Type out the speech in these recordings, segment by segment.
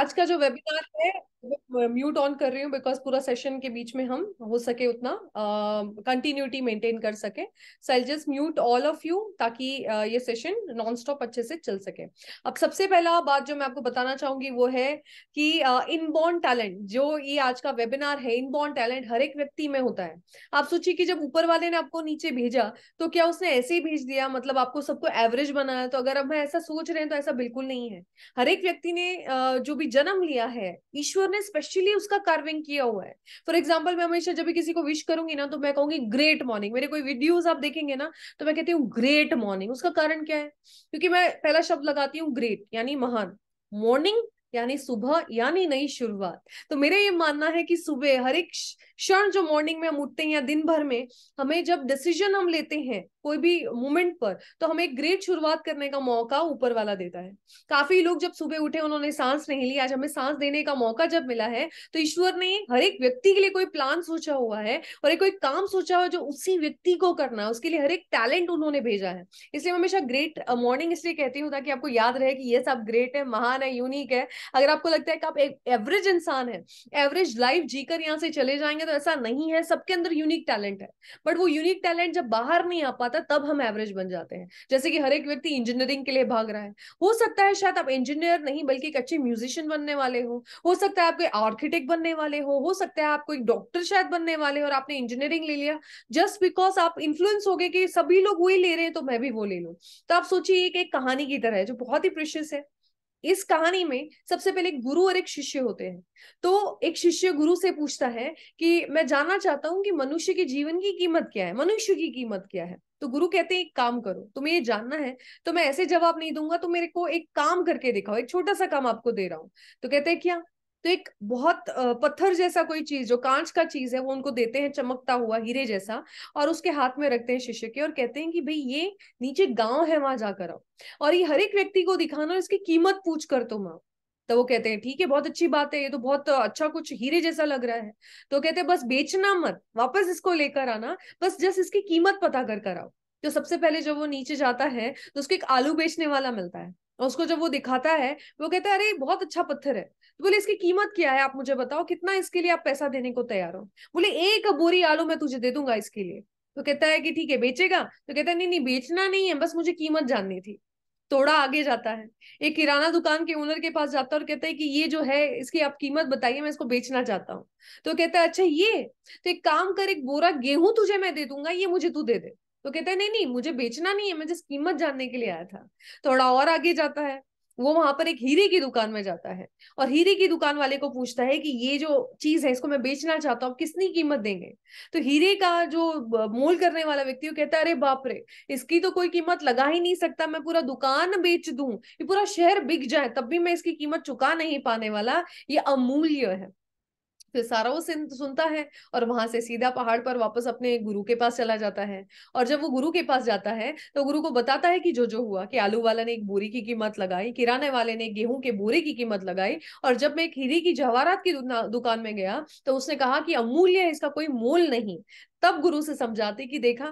आज का जो वेबिनार है म्यूट ऑन कर रही हूँ बिकॉज पूरा सेशन के बीच में हम हो सके उतना कंटिन्यूटी uh, मेंटेन कर सके so I just mute all of you ताकि uh, ये सेशन नॉन स्टॉप अच्छे से चल सके अब सबसे पहला बात जो मैं आपको बताना चाहूंगी वो है कि इनबॉर्न uh, टैलेंट जो ये आज का वेबिनार है इनबॉर्न टैलेंट हर एक व्यक्ति में होता है आप सोचिए कि जब ऊपर वाले ने आपको नीचे भेजा तो क्या उसने ऐसे ही भेज दिया मतलब आपको सबको एवरेज बनाया तो अगर अब ऐसा सोच रहे हैं तो ऐसा बिल्कुल नहीं है हर एक व्यक्ति ने uh, जो भी जन्म लिया है ईश्वर उन्होंने स्पेशली उसका कार्विंग किया हुआ है फॉर एग्जाम्पल मैं हमेशा जब भी किसी को विश करूंगी ना तो मैं कहूंगी ग्रेट मॉर्निंग मेरे कोई वीडियोज आप देखेंगे ना तो मैं कहती हूँ ग्रेट मॉर्निंग उसका कारण क्या है क्योंकि मैं पहला शब्द लगाती हूँ ग्रेट यानी महान मॉर्निंग यानी सुबह यानी नई शुरुआत तो मेरे ये मानना है कि सुबह हर एक क्षण जो मॉर्निंग में हम उठते हैं या दिन भर में हमें जब डिसीजन हम लेते हैं कोई भी मोमेंट पर तो हमें एक ग्रेट शुरुआत करने का मौका ऊपर वाला देता है काफी लोग जब सुबह उठे उन्होंने सांस नहीं ली आज हमें सांस देने का मौका जब मिला है तो ईश्वर ने हर एक व्यक्ति के लिए कोई प्लान सोचा हुआ है और एक कोई काम सोचा हुआ है जो उसी व्यक्ति को करना है उसके लिए हर एक टैलेंट उन्होंने भेजा है इसलिए मैं हमेशा ग्रेट मॉर्निंग इसलिए कहती हूँ ताकि आपको याद रहे कि ये सब ग्रेट है महान है यूनिक है अगर आपको लगता है कि आप एक एवरेज इंसान है एवरेज लाइफ जीकर यहाँ से चले जाएंगे तो ऐसा नहीं है सबके अंदर यूनिक टैलेंट है बट वो यूनिक टैलेंट जब बाहर नहीं आ पाता पाता तब हम एवरेज बन जाते हैं जैसे कि हर एक व्यक्ति इंजीनियरिंग के लिए भाग रहा है हो सकता है शायद आप इंजीनियर नहीं बल्कि एक अच्छे म्यूजिशियन बनने वाले हो हो सकता है आप कोई आर्किटेक्ट बनने वाले हो हो सकता है आप कोई डॉक्टर शायद बनने वाले हो और आपने इंजीनियरिंग ले लिया जस्ट बिकॉज आप इन्फ्लुएंस हो गए कि सभी लोग वही ले रहे हैं तो मैं भी वो ले लूँ तो आप सोचिए एक, एक कहानी की तरह है जो बहुत ही प्रिशियस है इस कहानी में सबसे पहले गुरु और एक शिष्य होते हैं तो एक शिष्य गुरु से पूछता है कि मैं जानना चाहता हूं कि मनुष्य के जीवन की कीमत क्या है मनुष्य की कीमत क्या है तो गुरु कहते हैं एक काम करो तुम्हें ये जानना है तो मैं ऐसे जवाब नहीं दूंगा तो मेरे को एक काम करके दिखाओ एक छोटा सा काम आपको दे रहा हूँ तो कहते हैं क्या तो एक बहुत पत्थर जैसा कोई चीज जो कांच का चीज है वो उनको देते हैं चमकता हुआ हीरे जैसा और उसके हाथ में रखते हैं शिष्य के और कहते हैं कि भाई ये नीचे गांव है वहां जाकर आओ और ये हर एक व्यक्ति को दिखाना और इसकी कीमत पूछ कर तुम आओ तो वो कहते हैं ठीक है बहुत अच्छी बात है ये तो बहुत अच्छा कुछ हीरे जैसा लग रहा है तो कहते हैं बस बेचना मत वापस इसको लेकर आना बस जस्ट इसकी कीमत पता कर कर आओ तो सबसे पहले जब वो नीचे जाता है तो उसको एक आलू बेचने वाला मिलता है उसको जब वो दिखाता है वो कहता है अरे बहुत अच्छा पत्थर है तो बोले इसकी कीमत क्या है आप मुझे बताओ कितना इसके लिए आप पैसा देने को तैयार हो बोले एक बोरी आलू मैं तुझे दे दूंगा इसके लिए तो कहता है कि ठीक है बेचेगा तो कहता है नहीं नहीं बेचना नहीं है बस मुझे कीमत जाननी थी थोड़ा आगे जाता है एक किराना दुकान के ओनर के पास जाता है और कहता है कि ये जो है इसकी आप कीमत बताइए मैं इसको बेचना चाहता हूँ तो कहता है अच्छा ये तो एक काम कर एक बोरा गेहूं तुझे मैं दे दूंगा ये मुझे तू दे दे तो कहता है नहीं नहीं मुझे बेचना नहीं है मैं जिस कीमत जानने के लिए आया था थोड़ा और आगे जाता है वो वहां पर एक हीरे की दुकान में जाता है और हीरे की दुकान वाले को पूछता है कि ये जो चीज है इसको मैं बेचना चाहता हूँ किसनी कीमत देंगे तो हीरे का जो मोल करने वाला व्यक्ति वो कहता है अरे बाप रे इसकी तो कोई कीमत लगा ही नहीं सकता मैं पूरा दुकान बेच दू ये पूरा शहर बिक जाए तब भी मैं इसकी कीमत चुका नहीं पाने वाला ये अमूल्य है फिर सारा वो सुनता है और वहां से सीधा पहाड़ पर वापस अपने गुरु के पास चला जाता है और जब वो गुरु के पास जाता है तो गुरु को बताता है कि जो जो हुआ कि आलू वाला ने एक बोरी की कीमत लगाई किराने वाले ने गेहूं के बोरे की कीमत लगाई और जब मैं खीरी की जवाहरात की दुकान में गया तो उसने कहा कि अमूल्य है इसका कोई मोल नहीं तब गुरु से समझाते कि देखा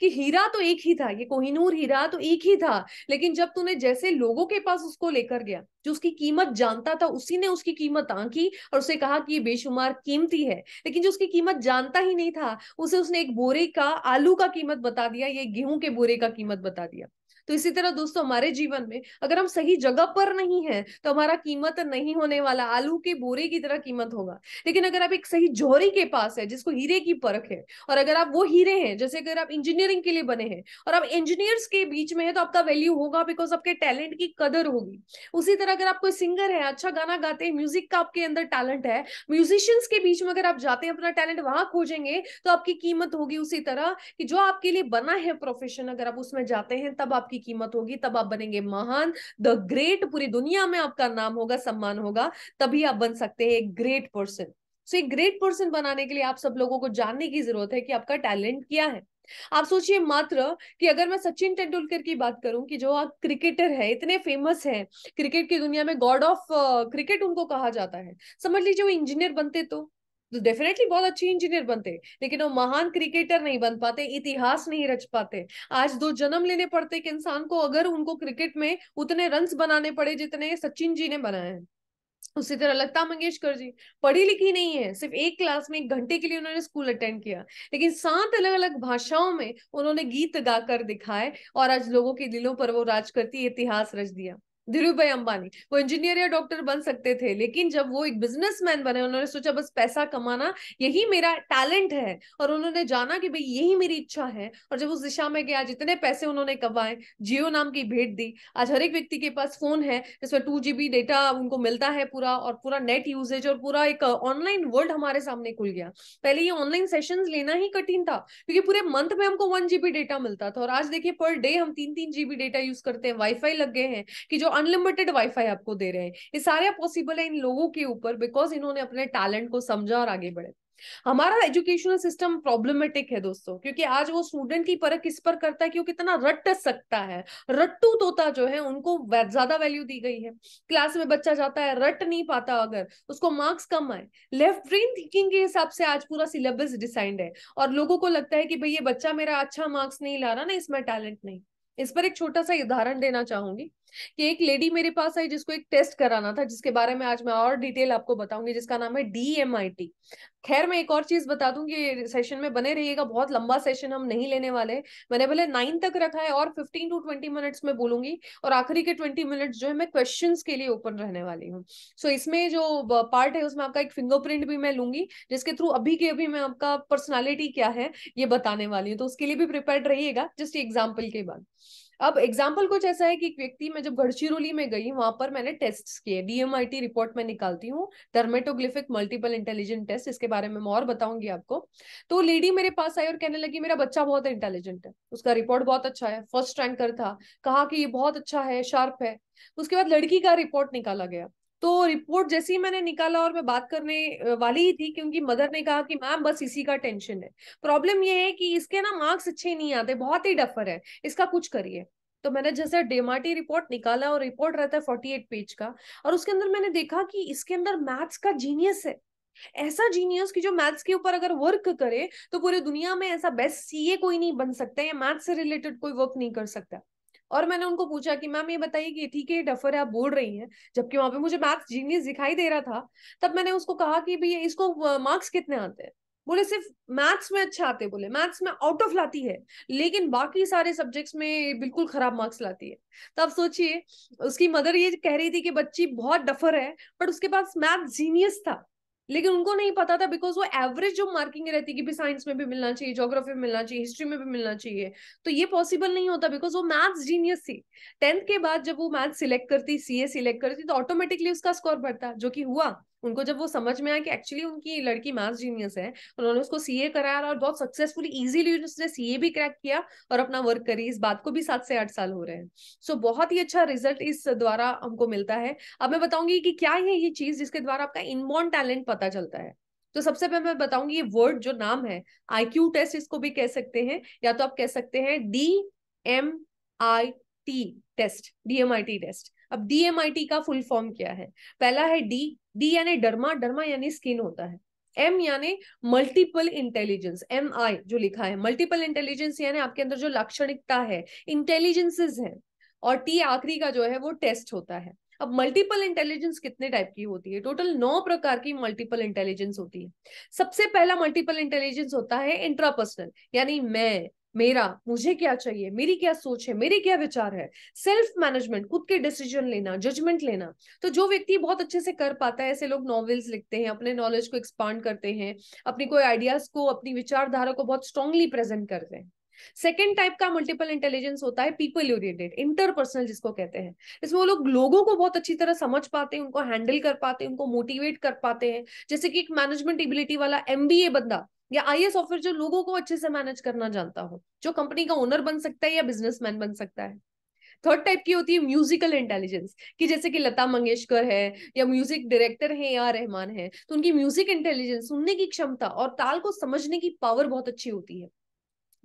कि हीरा तो एक ही था ये कोहिनूर हीरा तो एक ही था लेकिन जब तूने जैसे लोगों के पास उसको लेकर गया जो उसकी कीमत जानता था उसी ने उसकी कीमत आंकी और उसे कहा कि ये बेशुमार कीमती है लेकिन जो उसकी कीमत जानता ही नहीं था उसे उसने एक बोरे का आलू का कीमत बता दिया ये गेहूं के बोरे का कीमत बता दिया तो इसी तरह दोस्तों हमारे जीवन में अगर हम सही जगह पर नहीं है तो हमारा कीमत नहीं होने वाला आलू के बोरे की तरह कीमत होगा लेकिन अगर आप एक सही जोहरी के पास है जिसको हीरे की परख है और अगर आप वो हीरे हैं जैसे अगर आप इंजीनियरिंग के लिए बने हैं और आप इंजीनियर्स के बीच में है तो आपका वैल्यू होगा बिकॉज आपके टैलेंट की कदर होगी उसी तरह अगर आप कोई सिंगर है अच्छा गाना गाते हैं म्यूजिक का आपके अंदर टैलेंट है म्यूजिशियंस के बीच में अगर आप जाते हैं अपना टैलेंट वहां खोजेंगे तो आपकी कीमत होगी उसी तरह कि जो आपके लिए बना है प्रोफेशन अगर आप उसमें जाते हैं तब आप आपकी कीमत होगी तब आप बनेंगे महान द ग्रेट पूरी दुनिया में आपका नाम होगा सम्मान होगा तभी आप बन सकते हैं एक ग्रेट पर्सन सो एक ग्रेट पर्सन बनाने के लिए आप सब लोगों को जानने की जरूरत है कि आपका टैलेंट क्या है आप सोचिए मात्र कि अगर मैं सचिन तेंदुलकर की बात करूं कि जो आप क्रिकेटर है इतने फेमस हैं क्रिकेट की दुनिया में गॉड ऑफ क्रिकेट उनको कहा जाता है समझ लीजिए वो इंजीनियर बनते तो तो डेफिनेटली बहुत अच्छे इंजीनियर बनते लेकिन वो महान क्रिकेटर नहीं बन पाते इतिहास नहीं रच पाते आज दो जन्म लेने पड़ते कि इंसान को अगर उनको क्रिकेट में उतने रन बनाने पड़े जितने सचिन जी ने बनाए हैं उसी तरह लता मंगेशकर जी पढ़ी लिखी नहीं है सिर्फ एक क्लास में एक घंटे के लिए उन्होंने स्कूल अटेंड किया लेकिन सात अलग अलग भाषाओं में उन्होंने गीत गाकर दिखाए और आज लोगों के दिलों पर वो राज करती इतिहास रच दिया धीरू भाई अंबानी वो इंजीनियर या डॉक्टर बन सकते थे लेकिन जब वो एक बिजनेसमैन बने उन्होंने सोचा बस पैसा कमाना यही मेरा टैलेंट है और उन्होंने जाना कि भाई यही मेरी इच्छा है और जब उस दिशा में गया जितने पैसे उन्होंने कमाए जियो नाम की भेंट दी आज हर एक व्यक्ति के पास फोन है जिसमें टू जीबी डेटा उनको मिलता है पूरा और पूरा नेट यूजेज और पूरा एक ऑनलाइन वर्ल्ड हमारे सामने खुल गया पहले ये ऑनलाइन सेशन लेना ही कठिन था क्योंकि पूरे मंथ में हमको वन जीबी डेटा मिलता था और आज देखिए पर डे हम तीन तीन जीबी डेटा यूज करते हैं वाईफाई लग गए हैं कि जो अनलिमिटेड वाईफाई आपको दे रहे हैं ये सारे पॉसिबल है इन लोगों के ऊपर बिकॉज इन्होंने अपने टैलेंट को समझा और आगे बढ़े हमारा एजुकेशनल सिस्टम प्रॉब्लमेटिक है दोस्तों क्योंकि आज वो स्टूडेंट की परख किस पर करता है कि वो कितना रट सकता है रट्टू तोता जो है उनको ज्यादा वैल्यू दी गई है क्लास में बच्चा जाता है रट नहीं पाता अगर उसको मार्क्स कम आए लेफ्ट ब्रेन थिंकिंग के हिसाब से आज पूरा सिलेबस डिसाइंड है और लोगों को लगता है कि भाई ये बच्चा मेरा अच्छा मार्क्स नहीं ला रहा ना इसमें टैलेंट नहीं इस पर एक छोटा सा उदाहरण देना चाहूंगी कि एक लेडी मेरे पास आई जिसको एक टेस्ट कराना था जिसके बारे में आज मैं और डिटेल आपको बताऊंगी जिसका नाम है डीएमआईटी खैर मैं एक और चीज बता दूं कि सेशन में बने रहिएगा बहुत लंबा सेशन हम नहीं लेने वाले मैंने भले नाइन तक रखा है और फिफ्टीन टू ट्वेंटी मिनट्स में बोलूंगी और आखिरी के ट्वेंटी मिनट्स जो है मैं क्वेश्चन के लिए ओपन रहने वाली हूँ सो so, इसमें जो पार्ट है उसमें आपका एक फिंगरप्रिंट भी मैं लूंगी जिसके थ्रू अभी के अभी मैं आपका पर्सनैलिटी क्या है ये बताने वाली हूँ तो उसके लिए भी प्रिपेयर रहिएगा जस्ट एग्जाम्पल के बाद अब एग्जाम्पल कुछ ऐसा है कि एक व्यक्ति मैं जब गढ़चिरोली में गई वहां पर मैंने टेस्ट किए डीएमआईटी रिपोर्ट में निकालती हूँ टर्मेटोग्लिफिक मल्टीपल इंटेलिजेंट टेस्ट इसके बारे में मैं और बताऊंगी आपको तो लेडी मेरे पास आई और कहने लगी मेरा बच्चा बहुत इंटेलिजेंट है उसका रिपोर्ट बहुत अच्छा है फर्स्ट रैंकर था कहा कि ये बहुत अच्छा है शार्प है उसके बाद लड़की का रिपोर्ट निकाला गया तो रिपोर्ट जैसे ही मैंने निकाला और मैं बात करने वाली ही थी क्योंकि मदर ने कहा कि मैम बस इसी का टेंशन है प्रॉब्लम ये है कि इसके ना मार्क्स अच्छे नहीं आते बहुत ही डफर है इसका कुछ करिए तो मैंने जैसे डेमाटी रिपोर्ट निकाला और रिपोर्ट रहता है फोर्टी एट पेज का और उसके अंदर मैंने देखा कि इसके अंदर मैथ्स का जीनियस है ऐसा जीनियस की जो मैथ्स के ऊपर अगर वर्क करे तो पूरी दुनिया में ऐसा बेस्ट सीए कोई नहीं बन सकता या मैथ्स से रिलेटेड कोई वर्क नहीं कर सकता और मैंने उनको पूछा कि मैम ये बताइए कि ठीक है डफर है आप बोल रही हैं जबकि वहां पे मुझे मैथ्स जीनियस दिखाई दे रहा था तब मैंने उसको कहा कि भैया इसको मार्क्स कितने आते हैं बोले सिर्फ मैथ्स में अच्छा आते बोले मैथ्स में आउट ऑफ लाती है लेकिन बाकी सारे सब्जेक्ट्स में बिल्कुल खराब मार्क्स लाती है तब सोचिए उसकी मदर ये कह रही थी कि बच्ची बहुत डफर है बट उसके पास मैथ जीनियस था लेकिन उनको नहीं पता था बिकॉज वो एवरेज जो मार्किंग रहती कि भी साइंस में भी मिलना चाहिए ज्योग्राफी में मिलना चाहिए हिस्ट्री में भी मिलना चाहिए तो ये पॉसिबल नहीं होता बिकॉज वो मैथ्स जीनियस थी टेंथ के बाद जब वो मैथ्स सिलेक्ट करती सी ए सिलेक्ट करती तो ऑटोमेटिकली उसका स्कोर बढ़ता जो कि हुआ उनको जब वो समझ में आया कि एक्चुअली उनकी लड़की मैथ जीनियस है उन्होंने उसको सीए कराया और बहुत सक्सेसफुली इजीली उसने सीए भी क्रैक किया और अपना वर्क करी इस बात को भी सात से आठ साल हो रहे हैं सो so, बहुत ही अच्छा रिजल्ट इस द्वारा हमको मिलता है अब मैं बताऊंगी कि क्या है ये चीज जिसके द्वारा आपका इनबॉर्न टैलेंट पता चलता है तो सबसे पहले मैं बताऊंगी ये वर्ड जो नाम है आईक्यू टेस्ट इसको भी कह सकते हैं या तो आप कह सकते हैं D M I T test DMIT test अब डीएमआईटी का फुल फॉर्म क्या है पहला है डी डी यानी डर्मा डर्मा यानी स्किन होता है एम यानी मल्टीपल इंटेलिजेंस एम आई जो लिखा है मल्टीपल इंटेलिजेंस यानी आपके अंदर जो लाक्षणिकता है इंटेलिजेंसेस है और टी आखिरी का जो है वो टेस्ट होता है अब मल्टीपल इंटेलिजेंस कितने टाइप की होती है टोटल नौ प्रकार की मल्टीपल इंटेलिजेंस होती है सबसे पहला मल्टीपल इंटेलिजेंस होता है इंट्रापर्सनल यानी मैं मेरा मुझे क्या चाहिए मेरी क्या सोच है मेरे क्या विचार है सेल्फ मैनेजमेंट खुद के डिसीजन लेना जजमेंट लेना तो जो व्यक्ति बहुत अच्छे से कर पाता है ऐसे लोग नॉवेल्स लिखते हैं अपने नॉलेज को एक्सपांड करते हैं अपनी कोई आइडियाज को अपनी विचारधारा को बहुत स्ट्रांगली प्रेजेंट करते हैं सेकेंड टाइप का मल्टीपल इंटेलिजेंस होता है पीपल ओरिएंटेड इंटरपर्सनल जिसको कहते हैं इसमें वो लोग लोगों को बहुत अच्छी तरह समझ पाते हैं उनको हैंडल कर पाते हैं उनको मोटिवेट कर पाते हैं जैसे कि एक मैनेजमेंट एबिलिटी वाला एमबीए बंदा या आई ऑफिसर जो लोगों को अच्छे से मैनेज करना जानता हो जो कंपनी का ओनर बन सकता है या बिजनेसमैन बन सकता है थर्ड टाइप की होती है म्यूजिकल इंटेलिजेंस कि जैसे कि लता मंगेशकर है या म्यूजिक डायरेक्टर है या रहमान है तो उनकी म्यूजिक इंटेलिजेंस सुनने की क्षमता और ताल को समझने की पावर बहुत अच्छी होती है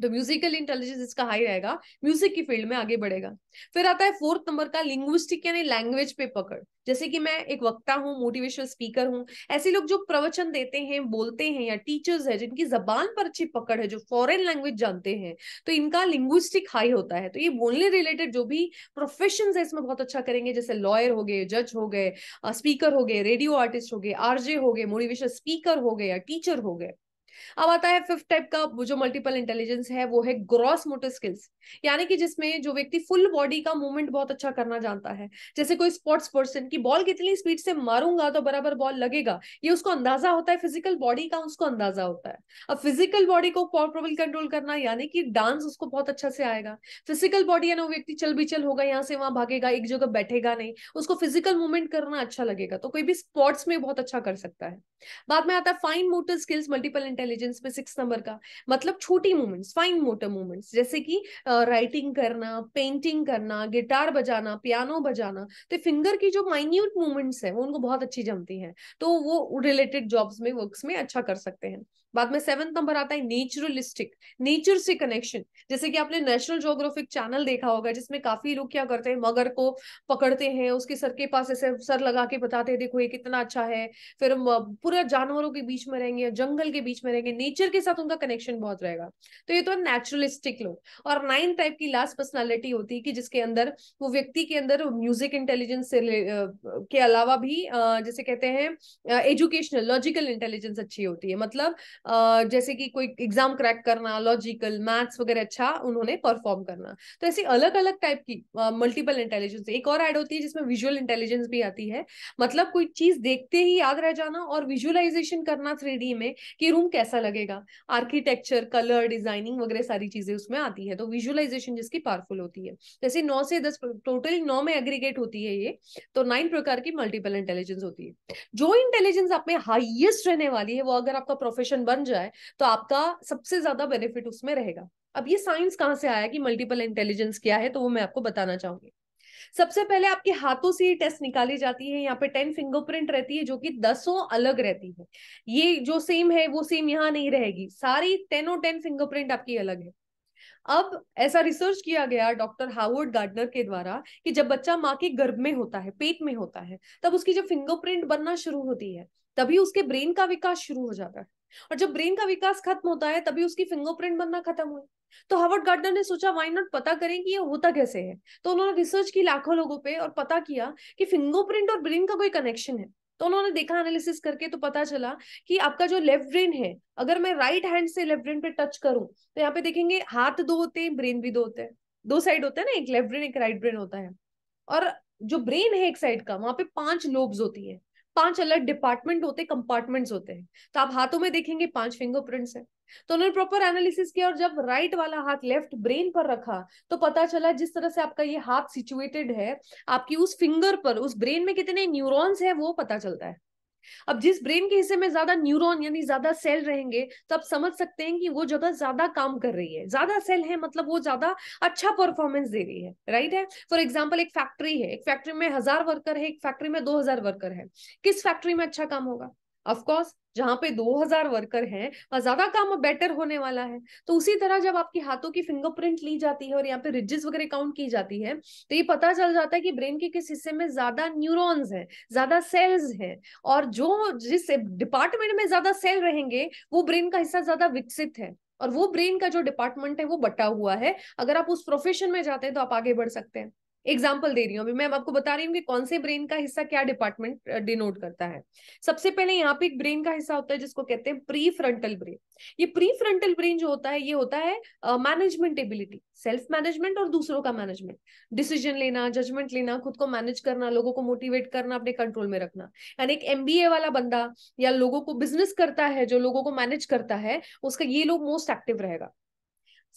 तो म्यूजिकल इंटेलिजेंस इसका हाई रहेगा म्यूजिक की फील्ड में आगे बढ़ेगा फिर आता है फोर्थ नंबर का लिंग्विस्टिक यानी लैंग्वेज पे पकड़ जैसे कि मैं एक वक्ता हूँ मोटिवेशनल स्पीकर हूँ ऐसे लोग जो प्रवचन देते हैं बोलते हैं या टीचर्स है जिनकी जबान पर अच्छी पकड़ है जो फॉरेन लैंग्वेज जानते हैं तो इनका लिंग्विस्टिक हाई होता है तो ये बोलने रिलेटेड जो भी प्रोफेशन है इसमें बहुत अच्छा करेंगे जैसे लॉयर हो गए जज हो गए स्पीकर हो गए रेडियो आर्टिस्ट हो गए आरजे हो गए मोटिवेशनल स्पीकर हो गए या टीचर हो गए अब आता है फिफ्थ टाइप का जो मल्टीपल इंटेलिजेंस है वो है ग्रॉस मोटर स्किल्स यानी कि जिसमें जो व्यक्ति फुल बॉडी का मूवमेंट बहुत अच्छा करना जानता है जैसे कोई स्पोर्ट्स पर्सन की बॉल कितनी स्पीड से मारूंगा तो बराबर बॉल लगेगा ये उसको अंदाजा होता है फिजिकल बॉडी का उसको अंदाजा होता है अब फिजिकल बॉडी को प्रॉपरबल कंट्रोल करना यानी कि डांस उसको बहुत अच्छा से आएगा फिजिकल बॉडी है ना व्यक्ति चल भी चल होगा यहाँ से वहां भागेगा एक जगह बैठेगा नहीं उसको फिजिकल मूवमेंट करना अच्छा लगेगा तो कोई भी स्पोर्ट्स में बहुत अच्छा कर सकता है बाद में आता है fine motor skills multiple intelligence intelligence पे सिक्स नंबर का मतलब छोटी मूवमेंट्स फाइन मोटर मूवमेंट्स जैसे कि राइटिंग uh, करना पेंटिंग करना गिटार बजाना पियानो बजाना तो फिंगर की जो माइन्यूट मूवमेंट्स है वो उनको बहुत अच्छी जमती है तो वो रिलेटेड जॉब्स में वर्क्स में अच्छा कर सकते हैं बाद में सेवेंथ नंबर आता है नेचुरलिस्टिक नेचर से कनेक्शन जैसे कि आपने नेशनल जोग्राफिक चैनल देखा होगा जिसमें काफी लोग क्या करते हैं मगर को पकड़ते हैं उसके सर के पास ऐसे सर लगा के बताते हैं देखो ये कितना अच्छा है फिर हम पूरा जानवरों के बीच में रहेंगे जंगल के बीच में रहेंगे नेचर के साथ उनका कनेक्शन बहुत रहेगा तो ये तो नेचुरलिस्टिक लोग और नाइन टाइप की लास्ट पर्सनैलिटी होती है कि जिसके अंदर वो व्यक्ति के अंदर म्यूजिक इंटेलिजेंस से के अलावा भी जैसे कहते हैं एजुकेशनल लॉजिकल इंटेलिजेंस अच्छी होती है मतलब जैसे कि कोई एग्जाम क्रैक करना लॉजिकल मैथ्स वगैरह अच्छा उन्होंने परफॉर्म करना तो ऐसी अलग अलग टाइप की मल्टीपल इंटेलिजेंस एक और ऐड होती है जिसमें विजुअल इंटेलिजेंस भी आती है मतलब कोई चीज देखते ही याद रह जाना और विजुअलाइजेशन करना थ्री में कि रूम कैसा लगेगा आर्किटेक्चर कलर डिजाइनिंग वगैरह सारी चीजें उसमें आती है तो विजुअलाइजेशन जिसकी पावरफुल होती है जैसे नौ से दस टोटल नौ में एग्रीगेट होती है ये तो नाइन प्रकार की मल्टीपल इंटेलिजेंस होती है जो इंटेलिजेंस आप में हाइएस्ट रहने वाली है वो अगर आपका प्रोफेशन बन जाए तो आपका सबसे ज्यादा बेनिफिट उसमें रहेगा अब ये साइंस कहाँ से आया कि मल्टीपल इंटेलिजेंस क्या है तो वो मैं आपको बताना चाहूंगी सबसे पहले आपके हाथों से ये टेस्ट निकाली जाती है यहाँ पे टेन फिंगरप्रिंट रहती है जो कि दसों अलग रहती है ये जो सेम है वो सेम यहाँ नहीं रहेगी सारी टेनों टेन फिंगरप्रिंट आपकी अलग है अब ऐसा रिसर्च किया गया डॉक्टर हावर्ड गार्डनर के द्वारा कि जब बच्चा माँ के गर्भ में होता है पेट में होता है तब उसकी जब फिंगरप्रिंट बनना शुरू होती है तभी उसके ब्रेन का विकास शुरू हो जाता है और जब ब्रेन का विकास खत्म होता है तभी उसकी फिंगरप्रिंट बनना खत्म हुआ तो हार्वर्ड गार्डनर ने सोचा वाई नॉट पता करें कि ये होता कैसे है तो उन्होंने रिसर्च की लाखों लोगों पे और पता किया कि फिंगरप्रिंट और ब्रेन का कोई कनेक्शन है तो उन्होंने देखा एनालिसिस करके तो पता चला कि आपका जो लेफ्ट ब्रेन है अगर मैं राइट हैंड से लेफ्ट ब्रेन पे टच करूं तो यहाँ पे देखेंगे हाथ दो होते हैं ब्रेन भी दो होते हैं दो साइड होते हैं ना एक लेफ्ट ब्रेन एक राइट ब्रेन होता है और जो ब्रेन है एक साइड का वहां पे पांच लोब्स होती है पांच अलग डिपार्टमेंट होते कंपार्टमेंट्स होते हैं तो आप हाथों में देखेंगे पांच फिंगरप्रिंट्स हैं तो उन्होंने प्रॉपर एनालिसिस किया और जब राइट वाला हाथ लेफ्ट ब्रेन पर रखा तो पता चला जिस तरह से आपका ये हाथ सिचुएटेड है आपकी उस फिंगर पर उस ब्रेन में कितने न्यूरॉन्स है वो पता चलता है अब जिस ब्रेन के हिस्से में ज्यादा न्यूरॉन यानी ज्यादा सेल रहेंगे तो आप समझ सकते हैं कि वो जगह ज्यादा काम कर रही है ज्यादा सेल है मतलब वो ज्यादा अच्छा परफॉर्मेंस दे रही है राइट है फॉर एग्जाम्पल एक फैक्ट्री है एक फैक्ट्री में हजार वर्कर है एक फैक्ट्री में दो हजार वर्कर है किस फैक्ट्री में अच्छा काम होगा ऑफ जहां जहाँ पे 2000 वर्कर हैं वहां ज्यादा काम बेटर होने वाला है तो उसी तरह जब आपके हाथों की फिंगरप्रिंट ली जाती है और यहाँ पे रिजिस वगैरह काउंट की जाती है तो ये पता चल जाता है कि ब्रेन के किस हिस्से में ज्यादा न्यूरॉन्स हैं ज्यादा सेल्स हैं और जो जिस डिपार्टमेंट में ज्यादा सेल रहेंगे वो ब्रेन का हिस्सा ज्यादा विकसित है और वो ब्रेन का जो डिपार्टमेंट है वो बटा हुआ है अगर आप उस प्रोफेशन में जाते हैं तो आप आगे बढ़ सकते हैं एग्जाम्पल दे रही हूँ अभी मैं आपको बता रही हूँ कि कौन से ब्रेन का हिस्सा क्या डिपार्टमेंट डिनोट करता है सबसे पहले यहाँ पे एक ब्रेन का हिस्सा होता है जिसको कहते हैं प्री फ्रंटल ब्रेन ये प्री फ्रंटल ब्रेन जो होता है ये होता है मैनेजमेंट एबिलिटी सेल्फ मैनेजमेंट और दूसरों का मैनेजमेंट डिसीजन लेना जजमेंट लेना खुद को मैनेज करना लोगों को मोटिवेट करना अपने कंट्रोल में रखना यानी एक एमबीए वाला बंदा या लोगों को बिजनेस करता है जो लोगों को मैनेज करता है उसका ये लोग मोस्ट एक्टिव रहेगा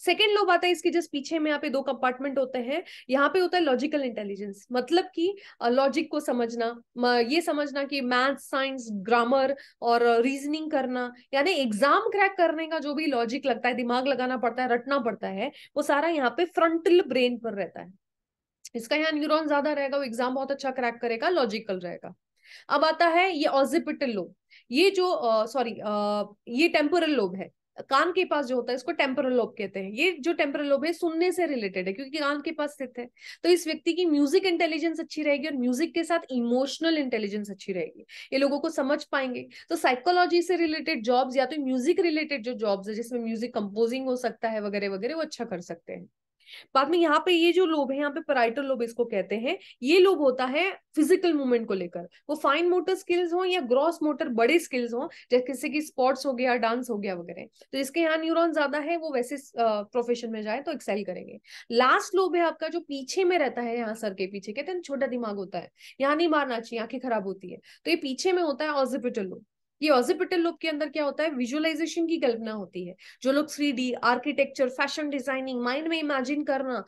सेकेंड लोब आता है इसके जस्ट पीछे में यहाँ पे दो कंपार्टमेंट होते हैं यहाँ पे होता है लॉजिकल इंटेलिजेंस मतलब कि लॉजिक को समझना ये समझना कि मैथ साइंस ग्रामर और रीजनिंग करना यानी एग्जाम क्रैक करने का जो भी लॉजिक लगता है दिमाग लगाना पड़ता है रटना पड़ता है वो सारा यहाँ पे फ्रंटल ब्रेन पर रहता है इसका यहाँ न्यूरोन ज्यादा रहेगा वो एग्जाम बहुत अच्छा क्रैक करेगा लॉजिकल रहेगा अब आता है ये ऑजिपिटल लोब ये जो सॉरी ये टेम्पोरल लोब है कान के पास जो होता है इसको टेम्परल लोब कहते हैं ये जो टेम्परल लोब है सुनने से रिलेटेड है क्योंकि कान के पास स्थित है तो इस व्यक्ति की म्यूजिक इंटेलिजेंस अच्छी रहेगी और म्यूजिक के साथ इमोशनल इंटेलिजेंस अच्छी रहेगी ये लोगों को समझ पाएंगे तो साइकोलॉजी से रिलेटेड जॉब्स या तो म्यूजिक रिलेटेड जो जॉब्स है जिसमें म्यूजिक कंपोजिंग हो सकता है वगैरह वगैरह वो अच्छा कर सकते हैं बाद में यहाँ पे ये जो लोब है यहाँ पे पराइटल लोब इसको कहते हैं ये लोब होता है फिजिकल मूवमेंट को लेकर वो फाइन मोटर स्किल्स हो या ग्रॉस मोटर बड़े स्किल्स हो जैसे कि स्पोर्ट्स हो गया डांस हो गया वगैरह तो इसके यहाँ न्यूरॉन ज्यादा है वो वैसे प्रोफेशन में जाए तो एक्सेल करेंगे लास्ट लोब है आपका जो पीछे में रहता है यहाँ सर के पीछे कहते हैं छोटा दिमाग होता है यहाँ नहीं मारना चाहिए आंखें खराब होती है तो ये पीछे में होता है ऑजिपिटल लोब ये ऑजिपिटल लोग के अंदर क्या होता है विजुअलाइजेशन की कल्पना होती है जो लोग three architecture fashion designing mind में इमेजिन करना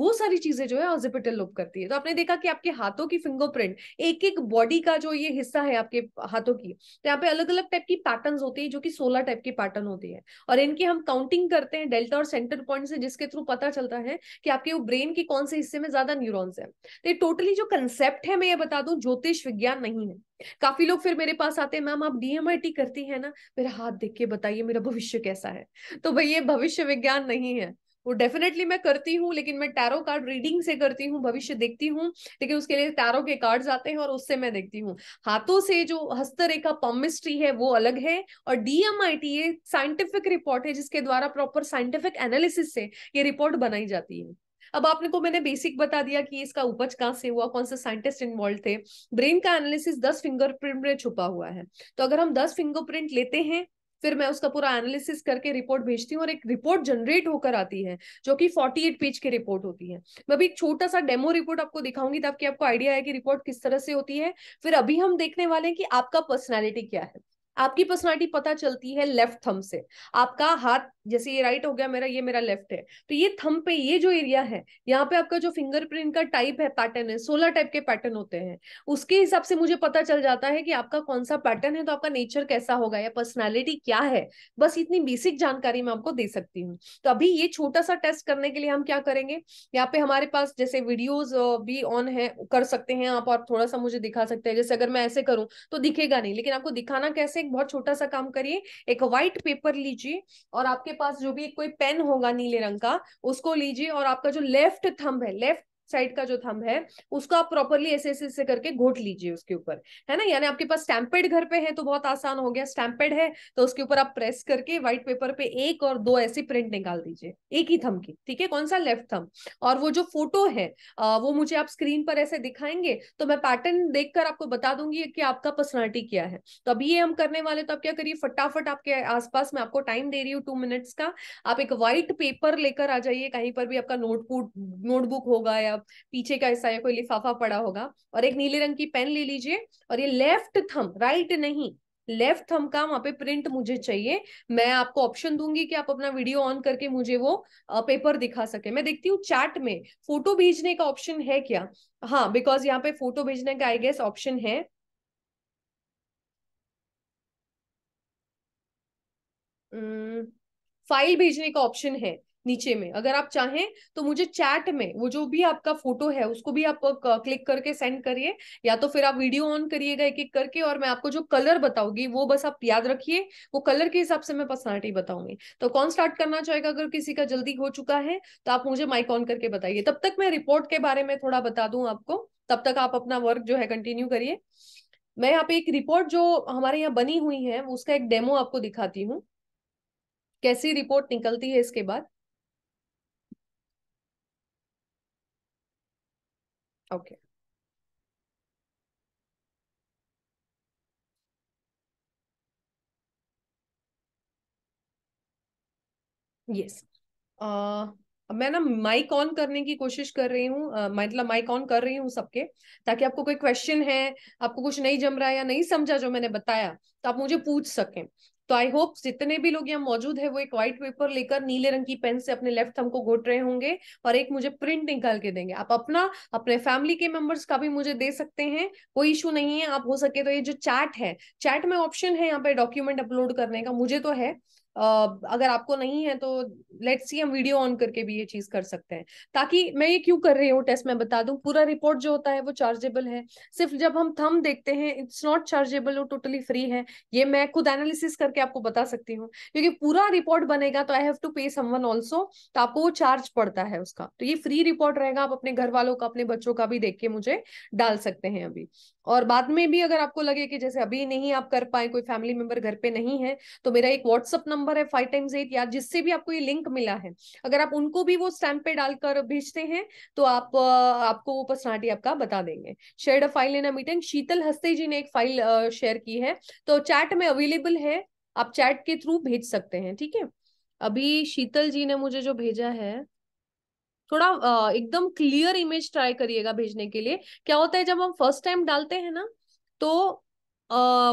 वो सारी चीजें जो है ऑजिपिटल लोग करती है तो आपने देखा कि आपके हाथों की फिंगरप्रिंट एक एक बॉडी का जो ये हिस्सा है आपके हाथों की तो यहाँ पे अलग अलग टाइप की पैटर्न होती है जो कि सोलह टाइप की पैटर्न होती है और इनकी हम काउंटिंग करते हैं डेल्टा और सेंटर पॉइंट से जिसके थ्रू पता चलता है कि आपके वो ब्रेन के कौन से हिस्से में ज्यादा न्यूरोन्स है तो ये टोटली जो कंसेप्ट है मैं ये बता दू ज्योतिष विज्ञान नहीं है काफी लोग फिर मेरे पास आते हैं मैम आप डीएमआईटी करती है ना मेरा हाथ देख के बताइए मेरा भविष्य कैसा है तो भाई ये भविष्य विज्ञान नहीं है वो डेफिनेटली मैं करती हूँ लेकिन मैं टैरो कार्ड रीडिंग से करती हूँ भविष्य देखती हूँ लेकिन उसके लिए टैरो के कार्ड्स आते हैं और उससे मैं देखती हूँ हाथों से जो हस्तरेखा पॉमिस्ट्री है वो अलग है और डीएमआईटी ये साइंटिफिक रिपोर्ट है जिसके द्वारा प्रॉपर साइंटिफिक एनालिसिस से ये रिपोर्ट बनाई जाती है अब आपने को मैंने बेसिक बता दिया कि इसका उपज कहाँ से हुआ कौन से साइंटिस्ट इन्वॉल्व थे ब्रेन का एनालिसिस दस फिंगरप्रिंट में छुपा हुआ है तो अगर हम दस फिंगरप्रिंट लेते हैं फिर मैं उसका पूरा एनालिसिस करके रिपोर्ट भेजती हूँ और एक रिपोर्ट जनरेट होकर आती है जो कि 48 पेज की रिपोर्ट होती है मैं भी एक छोटा सा डेमो रिपोर्ट आपको दिखाऊंगी ताकि आपको आइडिया है कि रिपोर्ट किस तरह से होती है फिर अभी हम देखने वाले हैं कि आपका पर्सनैलिटी क्या है आपकी पर्सनालिटी पता चलती है लेफ्ट थम से आपका हाथ जैसे ये राइट हो गया मेरा ये मेरा लेफ्ट है तो ये थम पे ये जो एरिया है यहाँ पे आपका जो फिंगरप्रिंट का टाइप है पैटर्न है सोलह टाइप के पैटर्न होते हैं उसके हिसाब से मुझे पता चल जाता है कि आपका कौन सा पैटर्न है तो आपका नेचर कैसा होगा या पर्सनैलिटी क्या है बस इतनी बेसिक जानकारी मैं आपको दे सकती हूँ तो अभी ये छोटा सा टेस्ट करने के लिए हम क्या करेंगे यहाँ पे हमारे पास जैसे वीडियोज भी ऑन है कर सकते हैं आप और थोड़ा सा मुझे दिखा सकते हैं जैसे अगर मैं ऐसे करूँ तो दिखेगा नहीं लेकिन आपको दिखाना कैसे एक बहुत छोटा सा काम करिए एक व्हाइट पेपर लीजिए और आपके पास जो भी कोई पेन होगा नीले रंग का उसको लीजिए और आपका जो लेफ्ट थंब है लेफ्ट साइड का जो थंब है उसको आप प्रॉपरली ऐसे ऐसे ऐसे करके घोट लीजिए उसके ऊपर है ना यानी आपके पास स्टैम्पेड घर पे है तो बहुत आसान हो गया स्टैम्पेड है तो उसके ऊपर आप प्रेस करके व्हाइट पेपर पे एक और दो ऐसे प्रिंट निकाल दीजिए एक ही थम की ठीक है कौन सा लेफ्ट थम और वो जो फोटो है वो मुझे आप स्क्रीन पर ऐसे दिखाएंगे तो मैं पैटर्न देख आपको बता दूंगी कि आपका पर्सनैलिटी क्या है तो अभी ये हम करने वाले तो आप क्या करिए फटाफट आपके आसपास मैं आपको टाइम दे रही हूँ टू मिनट्स का आप एक व्हाइट पेपर लेकर आ जाइए कहीं पर भी आपका नोटबुक नोटबुक होगा या पीछे का हिस्सा या कोई लिफाफा पड़ा होगा और एक नीले रंग की पेन ले लीजिए और ये लेफ्ट थम राइट नहीं लेफ्ट थम का वहां पे प्रिंट मुझे चाहिए मैं आपको ऑप्शन दूंगी कि आप अपना वीडियो ऑन करके मुझे वो पेपर दिखा सके मैं देखती हूँ चैट में फोटो भेजने का ऑप्शन है क्या हाँ बिकॉज यहाँ पे फोटो भेजने का आई गेस ऑप्शन है फाइल भेजने का ऑप्शन है नीचे में अगर आप चाहें तो मुझे चैट में वो जो भी आपका फोटो है उसको भी आप क्लिक करके सेंड करिए या तो फिर आप वीडियो ऑन करिएगा एक एक करके और मैं आपको जो कलर बताऊंगी वो बस आप याद रखिए वो कलर के हिसाब से मैं पर्सनैलिटी बताऊंगी तो कौन स्टार्ट करना चाहेगा अगर किसी का जल्दी हो चुका है तो आप मुझे माइक ऑन करके बताइए तब तक मैं रिपोर्ट के बारे में थोड़ा बता दू आपको तब तक आप अपना वर्क जो है कंटिन्यू करिए मैं यहाँ पे एक रिपोर्ट जो हमारे यहाँ बनी हुई है उसका एक डेमो आपको दिखाती हूँ कैसी रिपोर्ट निकलती है इसके बाद Okay. Yes yes. uh, मैं ना माइक ऑन करने की कोशिश कर रही हूँ मतलब माइक ऑन कर रही हूँ सबके ताकि आपको कोई क्वेश्चन है आपको कुछ नहीं जम रहा है या नहीं समझा जो मैंने बताया तो आप मुझे पूछ सकें तो आई होप जितने भी लोग यहाँ मौजूद है वो एक व्हाइट पेपर लेकर नीले रंग की पेन से अपने लेफ्ट थम को घोट रहे होंगे और एक मुझे प्रिंट निकाल के देंगे आप अपना अपने फैमिली के मेंबर्स का भी मुझे दे सकते हैं कोई इशू नहीं है आप हो सके तो ये जो चैट है चैट में ऑप्शन है यहाँ पे डॉक्यूमेंट अपलोड करने का मुझे तो है अगर आपको नहीं है तो लेट्स सी हम वीडियो ऑन करके भी ये चीज कर सकते हैं ताकि मैं ये क्यों कर रही हूँ टेस्ट मैं बता दू पूरा रिपोर्ट जो होता है वो चार्जेबल है सिर्फ जब हम थम देखते हैं इट्स नॉट चार्जेबल वो टोटली फ्री है ये मैं खुद एनालिसिस करके आपको बता सकती हूँ क्योंकि पूरा रिपोर्ट बनेगा तो I have to pay someone also तो आपको वो चार्ज पड़ता है उसका तो ये फ्री रिपोर्ट रहेगा आप अपने घर वालों का अपने बच्चों का भी देख के मुझे डाल सकते हैं अभी और बाद में भी अगर आपको लगे कि जैसे अभी नहीं आप कर पाए कोई फैमिली मेंबर घर पे नहीं है तो मेरा एक व्हाट्सअप नंबर है फाइव टाइम्स एट या जिससे भी आपको ये लिंक मिला है अगर आप उनको भी वो स्टैम्प पे डालकर भेजते हैं तो आप आपको वो पर्सनालिटी आपका बता देंगे share a file in a meeting Sheetal Haste ji ने एक फाइल शेयर की है तो चैट में अवेलेबल है आप चैट के थ्रू भेज सकते हैं ठीक है अभी शीतल जी ने मुझे जो भेजा है थोड़ा एकदम क्लियर इमेज ट्राई करिएगा भेजने के लिए क्या होता है जब हम फर्स्ट टाइम डालते हैं ना तो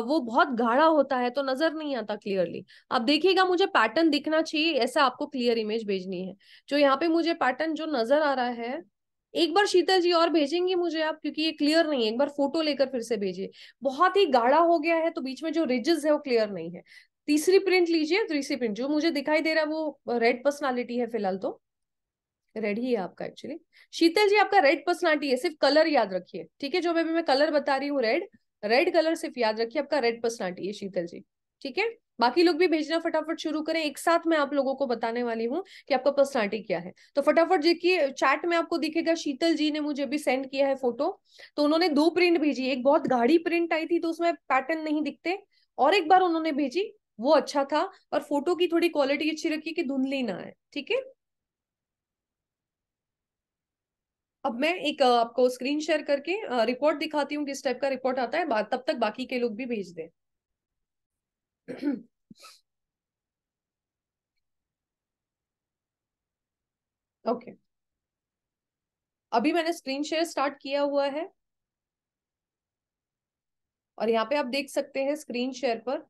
वो बहुत गाढ़ा होता है तो नजर नहीं आता क्लियरली आप देखिएगा मुझे पैटर्न दिखना चाहिए ऐसा आपको क्लियर इमेज भेजनी है जो यहाँ पे मुझे पैटर्न जो नजर आ रहा है एक बार शीतल जी और भेजेंगे मुझे आप क्योंकि ये क्लियर नहीं है एक बार फोटो लेकर फिर से भेजिए बहुत ही गाढ़ा हो गया है तो बीच में जो रिजेस है वो क्लियर नहीं है तीसरी प्रिंट लीजिए तीसरी प्रिंट जो मुझे दिखाई दे रहा है वो रेड पर्सनालिटी है फिलहाल तो रेड ही है आपका एक्चुअली शीतल जी आपका रेड पर्सनालिटी है सिर्फ कलर याद रखिए ठीक है जो अभी मैं कलर बता रही हूँ रेड रेड कलर सिर्फ याद रखिए आपका रेड पर्सनालिटी है शीतल जी ठीक है बाकी लोग भी भेजना फटाफट शुरू करें एक साथ मैं आप लोगों को बताने वाली हूँ कि आपका पर्सनालिटी क्या है तो फटाफट देखिए चैट में आपको दिखेगा शीतल जी ने मुझे भी सेंड किया है फोटो तो उन्होंने दो प्रिंट भेजी एक बहुत गाढ़ी प्रिंट आई थी तो उसमें पैटर्न नहीं दिखते और एक बार उन्होंने भेजी वो अच्छा था और फोटो की थोड़ी क्वालिटी अच्छी रखी कि धुंधली ना आए ठीक है अब मैं एक आपको स्क्रीन शेयर करके रिपोर्ट दिखाती हूँ किस टाइप का रिपोर्ट आता है तब तक बाकी के लोग भी भेज दें ओके okay. अभी मैंने स्क्रीन शेयर स्टार्ट किया हुआ है और यहाँ पे आप देख सकते हैं स्क्रीन शेयर पर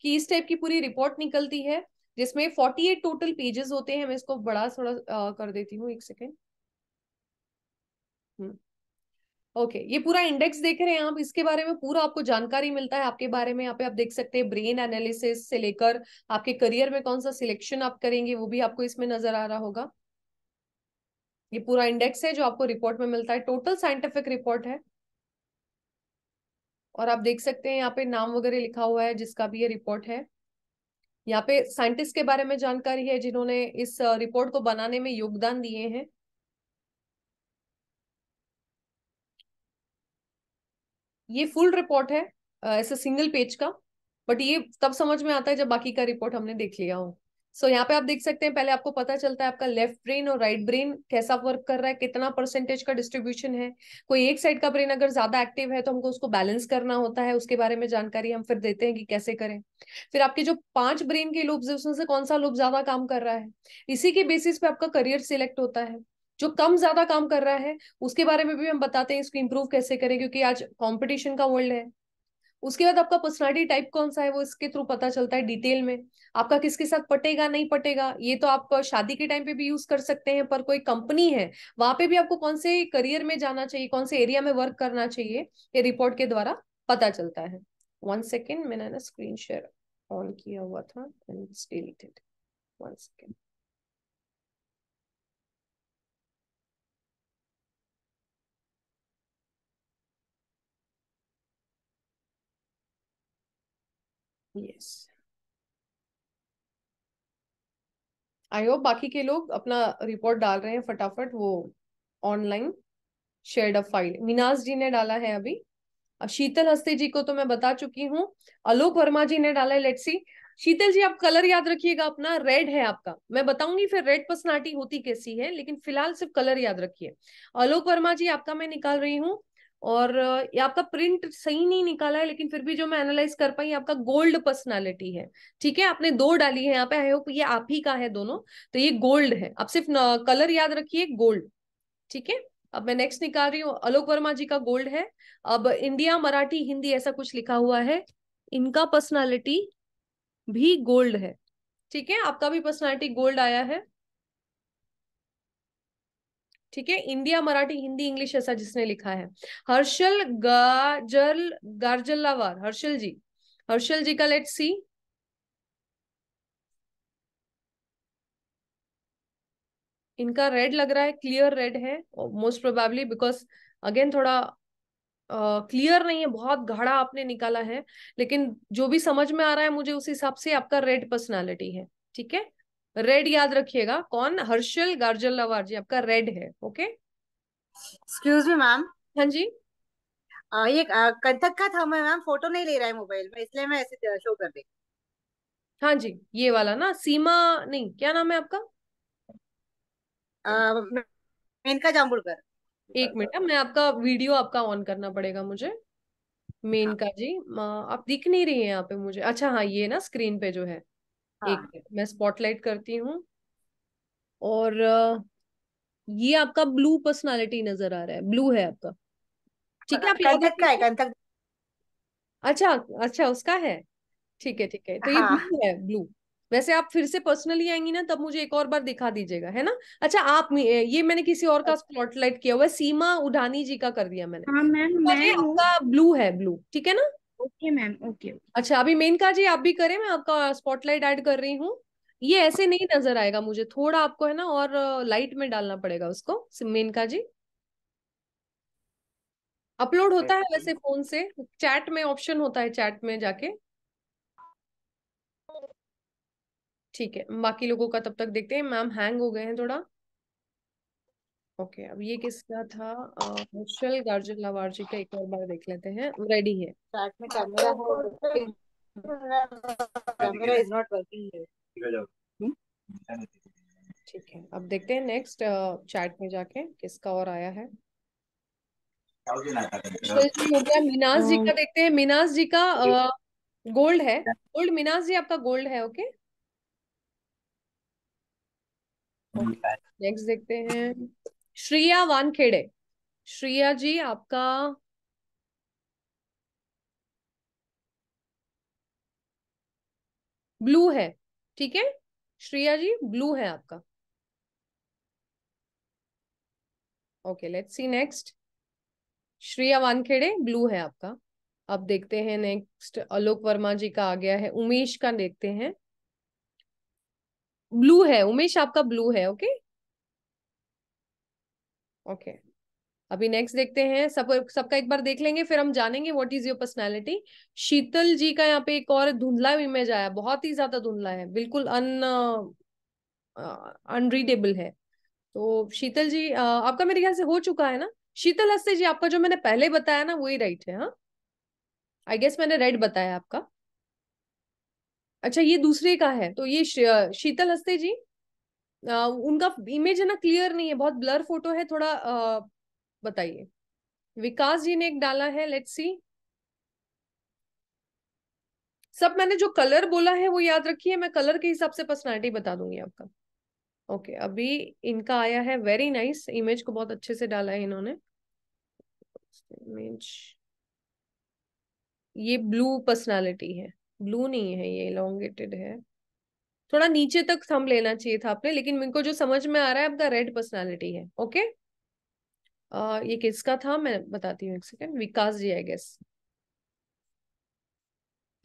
कि इस टाइप की पूरी रिपोर्ट निकलती है जिसमें 48 टोटल पेजेस होते हैं मैं इसको बड़ा थोड़ा कर देती हूँ एक सेकेंड ओके हम्म। okay, ये पूरा इंडेक्स देख रहे हैं आप इसके बारे में पूरा आपको जानकारी मिलता है आपके बारे में यहाँ पे आप देख सकते हैं ब्रेन एनालिसिस से लेकर आपके करियर में कौन सा सिलेक्शन आप करेंगे वो भी आपको इसमें नजर आ रहा होगा ये पूरा इंडेक्स है जो आपको रिपोर्ट में मिलता है टोटल साइंटिफिक रिपोर्ट है और आप देख सकते हैं यहाँ पे नाम वगैरह लिखा हुआ है जिसका भी ये रिपोर्ट है यहाँ पे साइंटिस्ट के बारे में जानकारी है जिन्होंने इस रिपोर्ट को बनाने में योगदान दिए हैं ये फुल रिपोर्ट है एस ए सिंगल पेज का बट ये तब समझ में आता है जब बाकी का रिपोर्ट हमने देख लिया हो सो so, यहाँ पे आप देख सकते हैं पहले आपको पता चलता है आपका लेफ्ट ब्रेन और राइट ब्रेन कैसा वर्क कर रहा है कितना परसेंटेज का डिस्ट्रीब्यूशन है कोई एक साइड का ब्रेन अगर ज्यादा एक्टिव है तो हमको उसको बैलेंस करना होता है उसके बारे में जानकारी हम फिर देते हैं कि कैसे करें फिर आपके जो पांच ब्रेन के लोब्स है उसमें से कौन सा लोब ज्यादा काम कर रहा है इसी के बेसिस पे आपका करियर सिलेक्ट होता है जो कम ज्यादा काम कर रहा है उसके बारे में भी हम बताते हैं इसको इम्प्रूव कैसे करें क्योंकि आज कॉम्पिटिशन का वर्ल्ड है उसके बाद आपका पर्सनालिटी टाइप कौन सा है वो इसके थ्रू पता चलता है डिटेल में आपका किसके साथ पटेगा नहीं पटेगा ये तो आप शादी के टाइम पे भी यूज कर सकते हैं पर कोई कंपनी है वहां पे भी आपको कौन से करियर में जाना चाहिए कौन से एरिया में वर्क करना चाहिए ये रिपोर्ट के द्वारा पता चलता है वन सेकेंड मैंने ना स्क्रीन शेयर ऑन किया हुआ था and deleted one second yes I hope बाकी के लोग अपना रिपोर्ट डाल रहे हैं फटाफट वो online share a file Meenas ji ने डाला है अभी शीतल हस्ते जी को तो मैं बता चुकी हूँ आलोक वर्मा जी ने डाला है लेट सी शीतल जी आप कलर याद रखिएगा अपना रेड है आपका मैं बताऊंगी फिर रेड पर्सनालिटी होती कैसी है लेकिन फिलहाल सिर्फ कलर याद रखिए आलोक वर्मा जी आपका मैं निकाल रही हूँ और ये आपका प्रिंट सही नहीं निकाला है लेकिन फिर भी जो मैं एनालाइज कर पाई आपका गोल्ड पर्सनालिटी है ठीक है आपने दो डाली है यहाँ पे आई होप ये आप ही का है दोनों तो ये गोल्ड है आप सिर्फ कलर याद रखिए गोल्ड ठीक है अब मैं नेक्स्ट निकाल रही हूँ अलोक वर्मा जी का गोल्ड है अब इंडिया मराठी हिंदी ऐसा कुछ लिखा हुआ है इनका पर्सनालिटी भी गोल्ड है ठीक है आपका भी पर्सनालिटी गोल्ड आया है ठीक है इंडिया मराठी हिंदी इंग्लिश ऐसा जिसने लिखा है हर्षल गाजल गार्जलावार हर्षल जी हर्षल जी का लेट सी इनका रेड लग रहा है क्लियर रेड है मोस्ट प्रोबेबली बिकॉज अगेन थोड़ा क्लियर uh, नहीं है बहुत गाढ़ा आपने निकाला है लेकिन जो भी समझ में आ रहा है मुझे उस हिसाब से आपका रेड पर्सनालिटी है ठीक है रेड याद रखिएगा कौन हर्षल गार्जल लवार जी आपका रेड है ओके एक्सक्यूज मी मैम हाँ जी आ, ये कथक का था मैं मैम फोटो नहीं ले रहा है मोबाइल में इसलिए मैं ऐसे शो कर रही हाँ जी ये वाला ना सीमा नहीं क्या नाम है आपका मेनका जाम्बुड़कर एक मिनट मैं आपका वीडियो आपका ऑन करना पड़ेगा मुझे मेनका जी आप दिख नहीं रही है यहाँ पे मुझे अच्छा हाँ ये ना स्क्रीन पे जो है हाँ। एक मैं स्पॉटलाइट करती हूँ और ये आपका ब्लू पर्सनालिटी नजर आ रहा है ब्लू है आपका ठीक है आप है अच्छा अच्छा उसका है ठीक है ठीक है तो हाँ. ये ब्लू है ब्लू वैसे आप फिर से पर्सनली आएंगी ना तब मुझे एक और बार दिखा दीजिएगा है ना अच्छा आप ये मैंने किसी और का स्पॉटलाइट अच्छा। किया हुआ है सीमा उडानी जी का कर दिया मैंने हाँ मैम तो मैं आपका ब्लू है ब्लू ठीक है ना ओके मैम ओके अच्छा अभी मेनका जी आप भी करें मैं आपका स्पॉटलाइट ऐड कर रही हूँ ये ऐसे नहीं नजर आएगा मुझे थोड़ा आपको है ना और लाइट में डालना पड़ेगा उसको मेनका जी अपलोड होता है वैसे फोन से चैट में ऑप्शन होता है चैट में जाके ठीक है बाकी लोगों का तब तक देखते हैं मैम हैंग हो गए हैं थोड़ा ओके अब ये किसका था हर्षल गार्जिक लावार्जी का एक और बार देख लेते हैं रेडी है हाँ, तो तो हम्म? ठीक है अब देखते हैं नेक्स्ट चैट में जाके किसका और आया है मीनास जी का हाँ। देखते हैं मीनास जी का गोल्ड है गोल्ड हाँ। मीनास जी आपका गोल्ड है ओके नेक्स्ट देखते हैं श्रिया वानखेड़े श्रिया जी आपका ब्लू है ठीक है श्रिया जी ब्लू है आपका okay let's see next Shriya Wankhede blue है आपका अब देखते हैं नेक्स्ट आलोक वर्मा जी का आ गया है उमेश का देखते हैं ब्लू है उमेश आपका ब्लू है ओके ओके अभी नेक्स्ट देखते हैं सब सबका एक बार देख लेंगे फिर हम जानेंगे what is your personality Sheetal ji का यहाँ पे एक और धुंधला इमेज आया बहुत ही ज्यादा धुंधला है बिल्कुल अन अनरीडेबल uh, है तो शीतल जी uh, आपका मेरे ख्याल से हो चुका है ना शीतल हस्ते जी आपका जो मैंने पहले बताया ना वही राइट है हाँ आई गेस मैंने रेड बताया आपका अच्छा ये दूसरे का है तो ये शीतल हस्ते जी उनका इमेज है ना क्लियर नहीं है बहुत ब्लर फोटो है थोड़ा बताइए विकास जी ने एक डाला है लेट्स सी सब मैंने जो कलर बोला है वो याद रखिए मैं कलर के हिसाब से पर्सनालिटी बता दूंगी आपका ओके okay, अभी इनका आया है वेरी नाइस इमेज को बहुत अच्छे से डाला है इन्होंने इमेज ये ब्लू पर्सनालिटी है ब्लू नहीं है ये इलांगेटेड है थोड़ा नीचे तक थम लेना चाहिए था आपने लेकिन मेरे को जो समझ में आ रहा है आपका रेड पर्सनालिटी है ओके आ, ये किसका था मैं बताती हूँ एक second Vikas ji I guess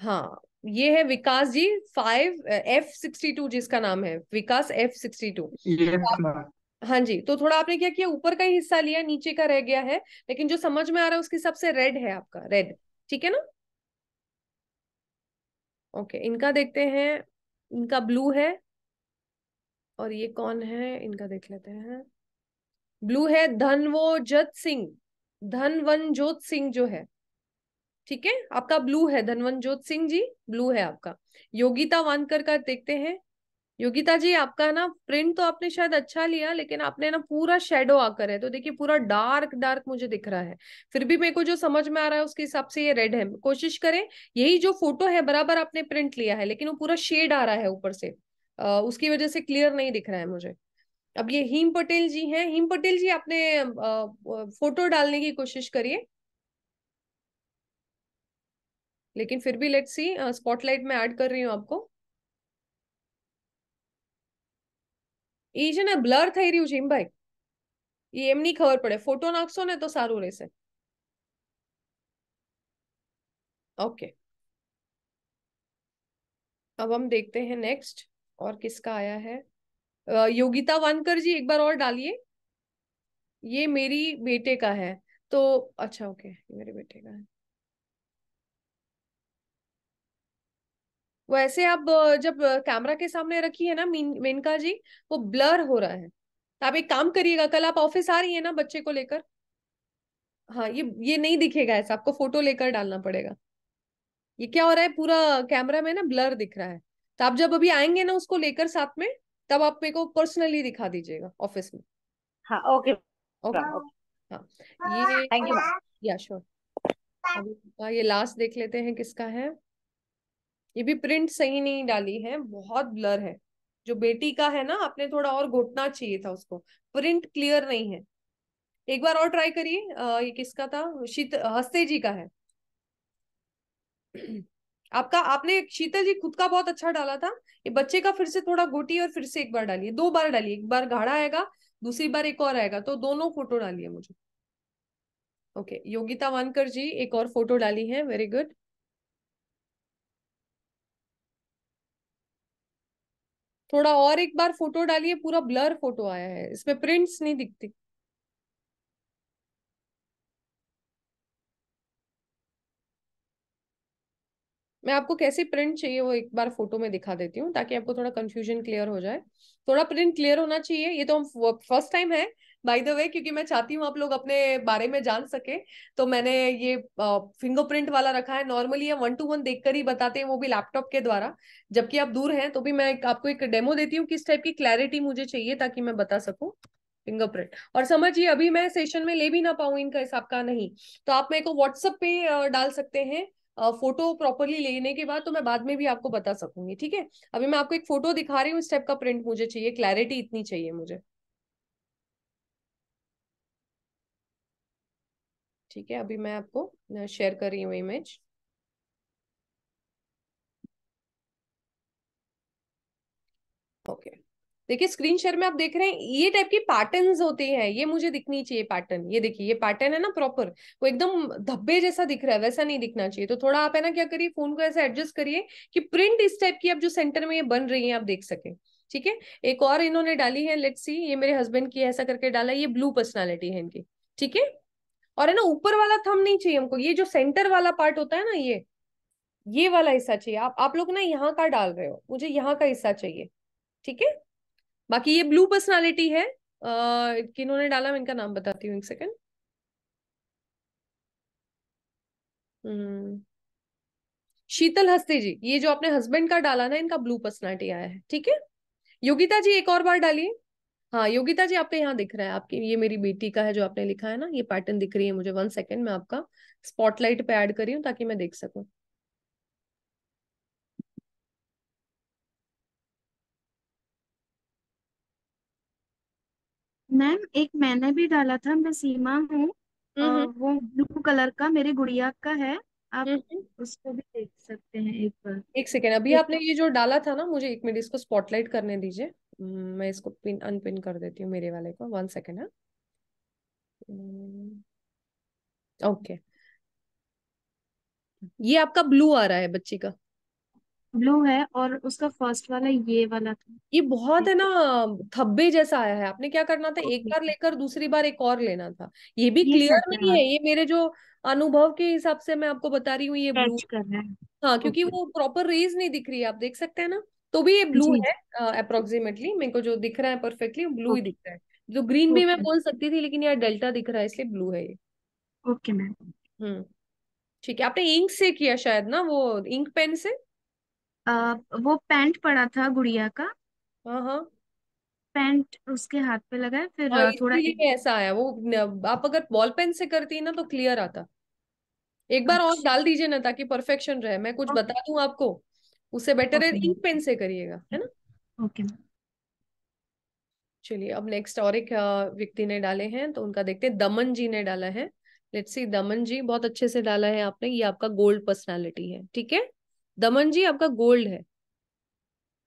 हाँ ये है Vikas ji five F sixty two जिसका नाम है विकास एफ सिक्सटी टू हाँ जी तो थोड़ा आपने क्या किया ऊपर का ही हिस्सा लिया नीचे का रह गया है लेकिन जो समझ में आ रहा है उसके हिसाब से रेड है आपका रेड ठीक है ना ओके इनका देखते हैं इनका ब्लू है और ये कौन है इनका देख लेते हैं ब्लू है धनवोजत सिंह धनवनजोत सिंह जो है ठीक है आपका ब्लू है धनवनजोत सिंह जी ब्लू है आपका योगिता वानकर का देखते हैं योगिता जी आपका ना प्रिंट तो आपने शायद अच्छा लिया लेकिन आपने ना पूरा शेडो आकर है तो देखिए पूरा डार्क डार्क मुझे दिख रहा है फिर भी मेरे को जो समझ में आ रहा है उसके हिसाब से ये रेड है कोशिश करें यही जो फोटो है बराबर आपने प्रिंट लिया है लेकिन वो पूरा शेड आ रहा है ऊपर से आ, उसकी वजह से क्लियर नहीं दिख रहा है मुझे अब ये हिम पटेल जी हैं हिम पटेल जी आपने फोटो डालने की कोशिश करिए लेकिन फिर भी लेट सी स्पॉटलाइट में ऐड कर रही हूँ आपको એ છે ને બ્લર થઈ રહ્યું છે એમ ભાઈ એ એમની ખબર પડે ફોટો નાખશો ને તો સારું રહેશે ओके अब हम देखते हैं नेक्स्ट और किसका आया है योगिता वानकर जी एक बार और डालिए ये मेरी बेटे का है तो अच्छा ओके मेरे बेटे का है वैसे आप जब कैमरा के सामने रखी है ना मेनका जी वो ब्लर हो रहा है आप एक काम करिएगा कल आप ऑफिस आ रही है ना बच्चे को लेकर हाँ ये ये नहीं दिखेगा ऐसा आपको फोटो लेकर डालना पड़ेगा ये क्या हो रहा है पूरा कैमरा में ना ब्लर दिख रहा है तो आप जब अभी आएंगे ना उसको लेकर साथ में तब आप मेरे को पर्सनली दिखा दीजिएगा ऑफिस में हाँ ओके ओके हाँ, हाँ ये थैंक यू या श्योर ये लास्ट देख लेते हैं किसका है ये भी प्रिंट सही नहीं डाली है बहुत ब्लर है जो बेटी का है ना आपने थोड़ा और घोटना चाहिए था उसको प्रिंट क्लियर नहीं है एक बार और ट्राई करिए ये किसका था शीत हस्ते जी का है आपका आपने शीतल जी खुद का बहुत अच्छा डाला था ये बच्चे का फिर से थोड़ा घोटी और फिर से एक बार डालिए दो बार डालिए एक बार गाढ़ा आएगा दूसरी बार एक और आएगा तो दोनों फोटो डालिए मुझे ओके योगिता वानकर जी एक और फोटो डाली है वेरी गुड थोड़ा और एक बार फोटो डालिए पूरा ब्लर फोटो आया है इसमें प्रिंट्स नहीं दिखते मैं आपको कैसे प्रिंट चाहिए वो एक बार फोटो में दिखा देती हूँ ताकि आपको थोड़ा कंफ्यूजन क्लियर हो जाए थोड़ा प्रिंट क्लियर होना चाहिए ये तो हम फर्स्ट टाइम है बाय द वे क्योंकि मैं चाहती हूँ आप लोग अपने बारे में जान सके तो मैंने ये फिंगरप्रिंट वाला रखा है नॉर्मली हम वन टू वन देखकर ही बताते हैं वो भी लैपटॉप के द्वारा जबकि आप दूर हैं तो भी मैं आपको एक डेमो देती हूँ किस टाइप की क्लैरिटी मुझे चाहिए ताकि मैं बता सकूँ फिंगरप्रिंट और समझिए अभी मैं सेशन में ले भी ना पाऊँ इनका हिसाब का नहीं तो आप मेरे को व्हाट्सअप पे डाल सकते हैं फोटो प्रॉपरली लेने के बाद तो मैं बाद में भी आपको बता सकूंगी ठीक है अभी मैं आपको एक फोटो दिखा रही हूँ इस टाइप का प्रिंट मुझे चाहिए क्लैरिटी इतनी चाहिए मुझे ठीक है अभी मैं आपको शेयर कर रही हूँ इमेज ओके देखिए स्क्रीन शेयर में आप देख रहे हैं ये टाइप की पैटर्न्स होते हैं ये मुझे दिखनी चाहिए पैटर्न ये देखिए ये पैटर्न है ना प्रॉपर वो एकदम धब्बे जैसा दिख रहा है वैसा नहीं दिखना चाहिए तो थोड़ा आप है ना क्या करिए फोन को ऐसा एडजस्ट करिए कि प्रिंट इस टाइप की आप जो सेंटर में ये बन रही है आप देख सके ठीक है एक और इन्होंने डाली है लेट्स सी ये मेरे हस्बैंड की ऐसा करके डाला ये ब्लू पर्सनैलिटी है इनकी ठीक है और है ना ऊपर वाला थम नहीं चाहिए हमको ये जो सेंटर वाला पार्ट होता है ना ये ये वाला हिस्सा चाहिए आप आप लोग ना यहाँ का डाल रहे हो मुझे यहाँ का हिस्सा चाहिए ठीक है बाकी ये ब्लू पर्सनालिटी है किन्होंने डाला मैं इनका नाम बताती हूँ एक सेकेंड हम्म, शीतल हस्ते जी ये जो आपने हस्बैंड का डाला ना इनका ब्लू पर्सनालिटी आया है ठीक है योगिता जी एक और बार डालिए हाँ योगिता जी आपके यहाँ दिख रहा है आपकी ये मेरी बेटी का है जो आपने लिखा है ना ये पैटर्न दिख रही है मुझे वन सेकेंड मैं आपका स्पॉटलाइट पे ऐड करी हूँ ताकि मैं देख सकूँ मैम एक मैंने भी डाला था मैं सीमा हूँ हम्म, हम्म। वो ब्लू कलर का मेरे गुड़िया का है आप हम्म, उसको भी देख सकते हैं एक बार एक सेकेंड अभी एक आपने ये जो डाला था ना मुझे एक मिनट इसको स्पॉटलाइट करने दीजिए हम्म, मैं इसको पिन अनपिन कर देती हूँ मेरे वाले को वन सेकेंड है ओके ये आपका ब्लू आ रहा है बच्ची का ब्लू है और उसका फर्स्ट वाला ये वाला था ये बहुत है ना थब्बे जैसा आया है आपने क्या करना था एक बार लेकर दूसरी बार एक और लेना था ये भी क्लियर नहीं है ये मेरे जो अनुभव के हिसाब से मैं आपको बता रही हूँ ये ब्लू कर रहा है हाँ क्योंकि वो प्रॉपर रेज नहीं दिख रही है आप देख सकते हैं ना तो भी ये ब्लू है अप्रोक्सीमेटली मेरे को जो दिख रहा है परफेक्टली ब्लू ही दिख रहा है जो ग्रीन भी मैं बोल सकती थी लेकिन यार डेल्टा दिख रहा है इसलिए ब्लू है ये ओके मैम हम्म ठीक है आपने इंक से किया शायद ना वो इंक पेन से आ, वो पैंट पड़ा था गुड़िया का हाँ हाँ पैंट उसके हाथ पे लगाया फिर हाँ, थोड़ा इसलिए ऐसा आया वो आप अगर बॉल पेन से करती है ना तो क्लियर आता एक बार और अच्छा। डाल दीजिए ना ताकि परफेक्शन रहे मैं कुछ बता दूं आपको उससे बेटर है इंक पेन से करिएगा है ना ओके चलिए अब नेक्स्ट और एक व्यक्ति ने डाले हैं तो उनका देखते हैं दमन जी ने डाला है लेट्स सी दमन जी बहुत अच्छे से डाला है आपने ये आपका गोल्ड पर्सनालिटी है ठीक है दमन जी आपका गोल्ड है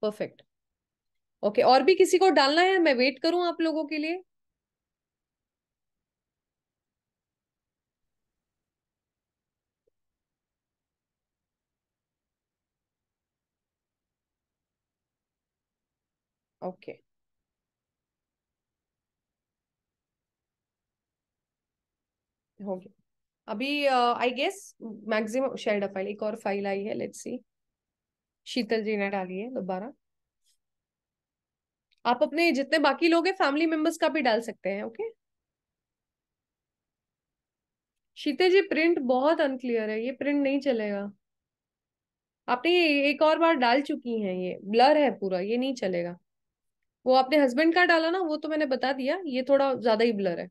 परफेक्ट ओके okay, और भी किसी को डालना है मैं वेट करूं आप लोगों के लिए Okay. हो गया अभी I guess maximum share file एक और फाइल आई है लेट्स सी शीतल जी ने डाली है दोबारा आप अपने जितने बाकी लोग हैं फैमिली मेंबर्स का भी डाल सकते हैं ओके शीतल जी प्रिंट बहुत अनक्लियर है ये प्रिंट नहीं चलेगा आपने एक और बार डाल चुकी हैं ये ब्लर है पूरा ये नहीं चलेगा वो आपने हस्बैंड का डाला ना वो तो मैंने बता दिया ये थोड़ा ज्यादा ही ब्लर है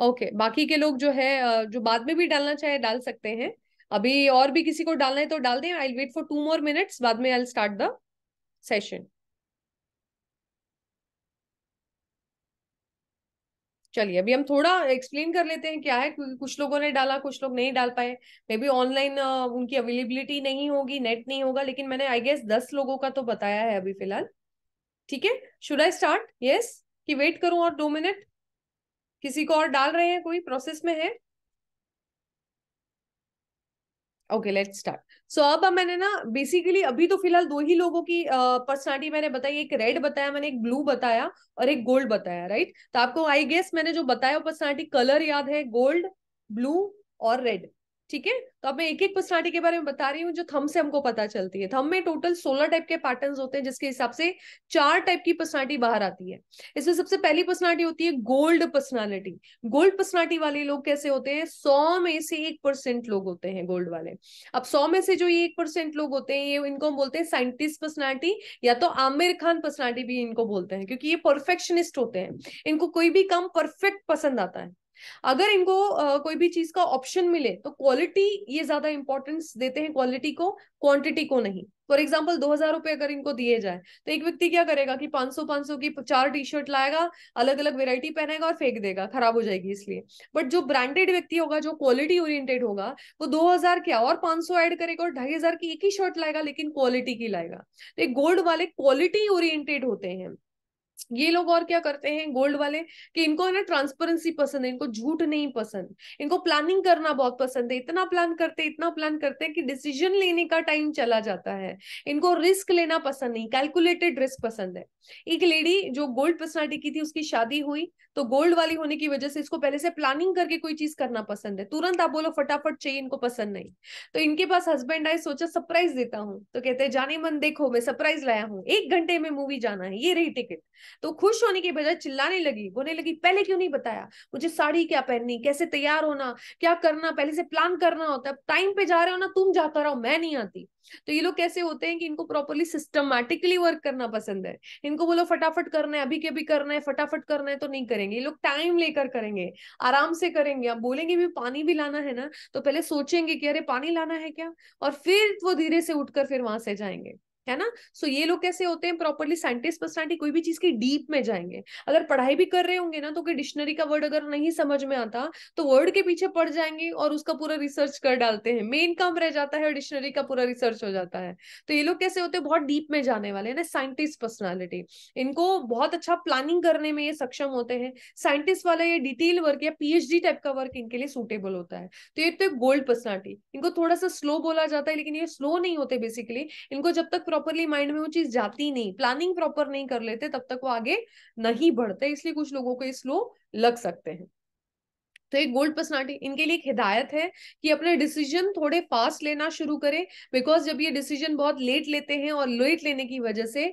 ओके okay, बाकी के लोग जो है जो बाद में भी डालना चाहे डाल सकते हैं अभी और भी किसी को डालना है तो डाल दें I wait for two more minutes बाद में आई स्टार्ट द सेशन चलिए अभी हम थोड़ा एक्सप्लेन कर लेते हैं क्या है क्योंकि कुछ लोगों ने डाला कुछ लोग नहीं डाल पाए मे बी ऑनलाइन उनकी अवेलेबिलिटी नहीं होगी नेट नहीं होगा लेकिन मैंने आई गेस दस लोगों का तो बताया है अभी फिलहाल ठीक है शुड आई स्टार्ट यस कि वेट करूं और दो मिनट किसी को और डाल रहे हैं कोई प्रोसेस में है ओके लेट स्टार्ट सो अब मैंने ना बेसिकली अभी तो फिलहाल दो ही लोगों की पर्सनालिटी uh, मैंने बताई एक रेड बताया मैंने एक ब्लू बताया और एक गोल्ड बताया राइट तो आपको आई गेस मैंने जो बताया पर्सनालिटी कलर याद है गोल्ड ब्लू और रेड ठीक है तो अब मैं एक एक पर्सनालिटी के बारे में बता रही हूँ जो थम से हमको पता चलती है थम में टोटल सोलह टाइप के पैटर्न होते हैं जिसके हिसाब से चार टाइप की पर्सनालिटी बाहर आती है इसमें सबसे पहली पर्सनालिटी होती है गोल्ड पर्सनालिटी गोल्ड पर्सनालिटी वाले लोग कैसे होते हैं सौ में से एक परसेंट लोग होते हैं गोल्ड वाले अब सौ में से जो ये एक परसेंट लोग होते हैं ये इनको हम बोलते हैं साइंटिस्ट पर्सनैलिटी या तो आमिर खान पर्सनैलिटी भी इनको बोलते हैं क्योंकि ये परफेक्शनिस्ट होते हैं इनको कोई भी काम परफेक्ट पसंद आता है अगर इनको आ, कोई भी चीज का ऑप्शन मिले तो क्वालिटी ये ज्यादा इंपॉर्टेंस देते हैं क्वालिटी को क्वांटिटी को नहीं फॉर एग्जाम्पल दो हजार रुपए अगर इनको दिए जाए तो एक व्यक्ति क्या करेगा कि पांच सौ पांच सौ की चार टी शर्ट लाएगा अलग अलग वेरायटी पहनेगा और फेंक देगा खराब हो जाएगी इसलिए बट जो ब्रांडेड व्यक्ति होगा जो क्वालिटी ओरिएंटेड होगा वो दो हजार क्या और पांच सौ एड करेगा और ढाई हजार की एक ही शर्ट लाएगा लेकिन क्वालिटी की लाएगा तो एक गोल्ड वाले क्वालिटी ओरिएंटेड होते हैं ये लोग और क्या करते हैं गोल्ड वाले कि इनको है ना ट्रांसपेरेंसी पसंद है इनको झूठ नहीं पसंद इनको प्लानिंग करना बहुत पसंद है इतना प्लान करते इतना प्लान करते हैं कि डिसीजन लेने का टाइम चला जाता है इनको रिस्क लेना पसंद नहीं कैलकुलेटेड रिस्क पसंद है एक लेडी जो गोल्ड पर्सनालिटी की थी उसकी शादी हुई तो गोल्ड वाली होने की वजह से इसको पहले से प्लानिंग करके कोई चीज करना पसंद है तुरंत आप बोलो फटाफट चाहिए इनको पसंद नहीं तो इनके पास हस्बैंड आए सोचा सरप्राइज देता हूँ तो कहते हैं जाने मन देखो मैं सरप्राइज लाया हूँ एक घंटे में मूवी जाना है ये रही टिकट तो खुश होने के बजाय चिल्लाने लगी बोलने लगी पहले क्यों नहीं बताया मुझे साड़ी क्या पहननी कैसे तैयार होना क्या करना पहले से प्लान करना होता है टाइम पे जा रहे हो ना तुम जाता रहो मैं नहीं आती तो ये लोग कैसे होते हैं कि इनको प्रॉपरली सिस्टमैटिकली वर्क करना पसंद है इनको बोलो फटाफट करना है अभी के अभी करना है फटाफट करना है तो नहीं करेंगे ये लोग टाइम लेकर करेंगे आराम से करेंगे आप बोलेंगे भी पानी भी लाना है ना तो पहले सोचेंगे कि अरे पानी लाना है क्या और फिर वो धीरे से उठकर फिर वहां से जाएंगे है ना सो so, ये लोग कैसे होते हैं प्रॉपरली साइंटिस्ट पर्सनैलिटी कोई भी चीज की डीप में जाएंगे अगर पढ़ाई भी कर रहे होंगे ना तो कोई डिक्शनरी का वर्ड अगर नहीं समझ में आता तो वर्ड के पीछे पड़ जाएंगे और उसका पूरा रिसर्च कर डालते हैं मेन काम रह जाता है डिक्शनरी का पूरा रिसर्च हो जाता है तो ये लोग कैसे होते हैं बहुत डीप में जाने वाले ना साइंटिस्ट पर्सनैलिटी इनको बहुत अच्छा प्लानिंग करने में ये सक्षम होते हैं साइंटिस्ट वाला ये डिटेल वर्क या पीएचडी टाइप का वर्क इनके लिए सुटेबल होता है तो ये तो एक गोल्ड पर्सनैलिटी इनको थोड़ा सा स्लो बोला जाता है लेकिन ये स्लो नहीं होते बेसिकली इनको जब तक प्रॉपरली माइंड में वो चीज जाती नहीं प्लानिंग प्रॉपर नहीं कर लेते तब तक वो आगे नहीं बढ़ते इसलिए कुछ लोगों को ये स्लो लग सकते हैं तो एक गोल्ड पर्सनालिटी इनके लिए एक हिदायत है कि अपने डिसीजन थोड़े फास्ट लेना शुरू करें बिकॉज जब ये डिसीजन बहुत लेट लेते हैं और लेट लेने की वजह से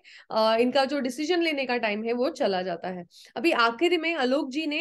इनका जो डिसीजन लेने का टाइम है वो चला जाता है अभी आखिर में आलोक जी ने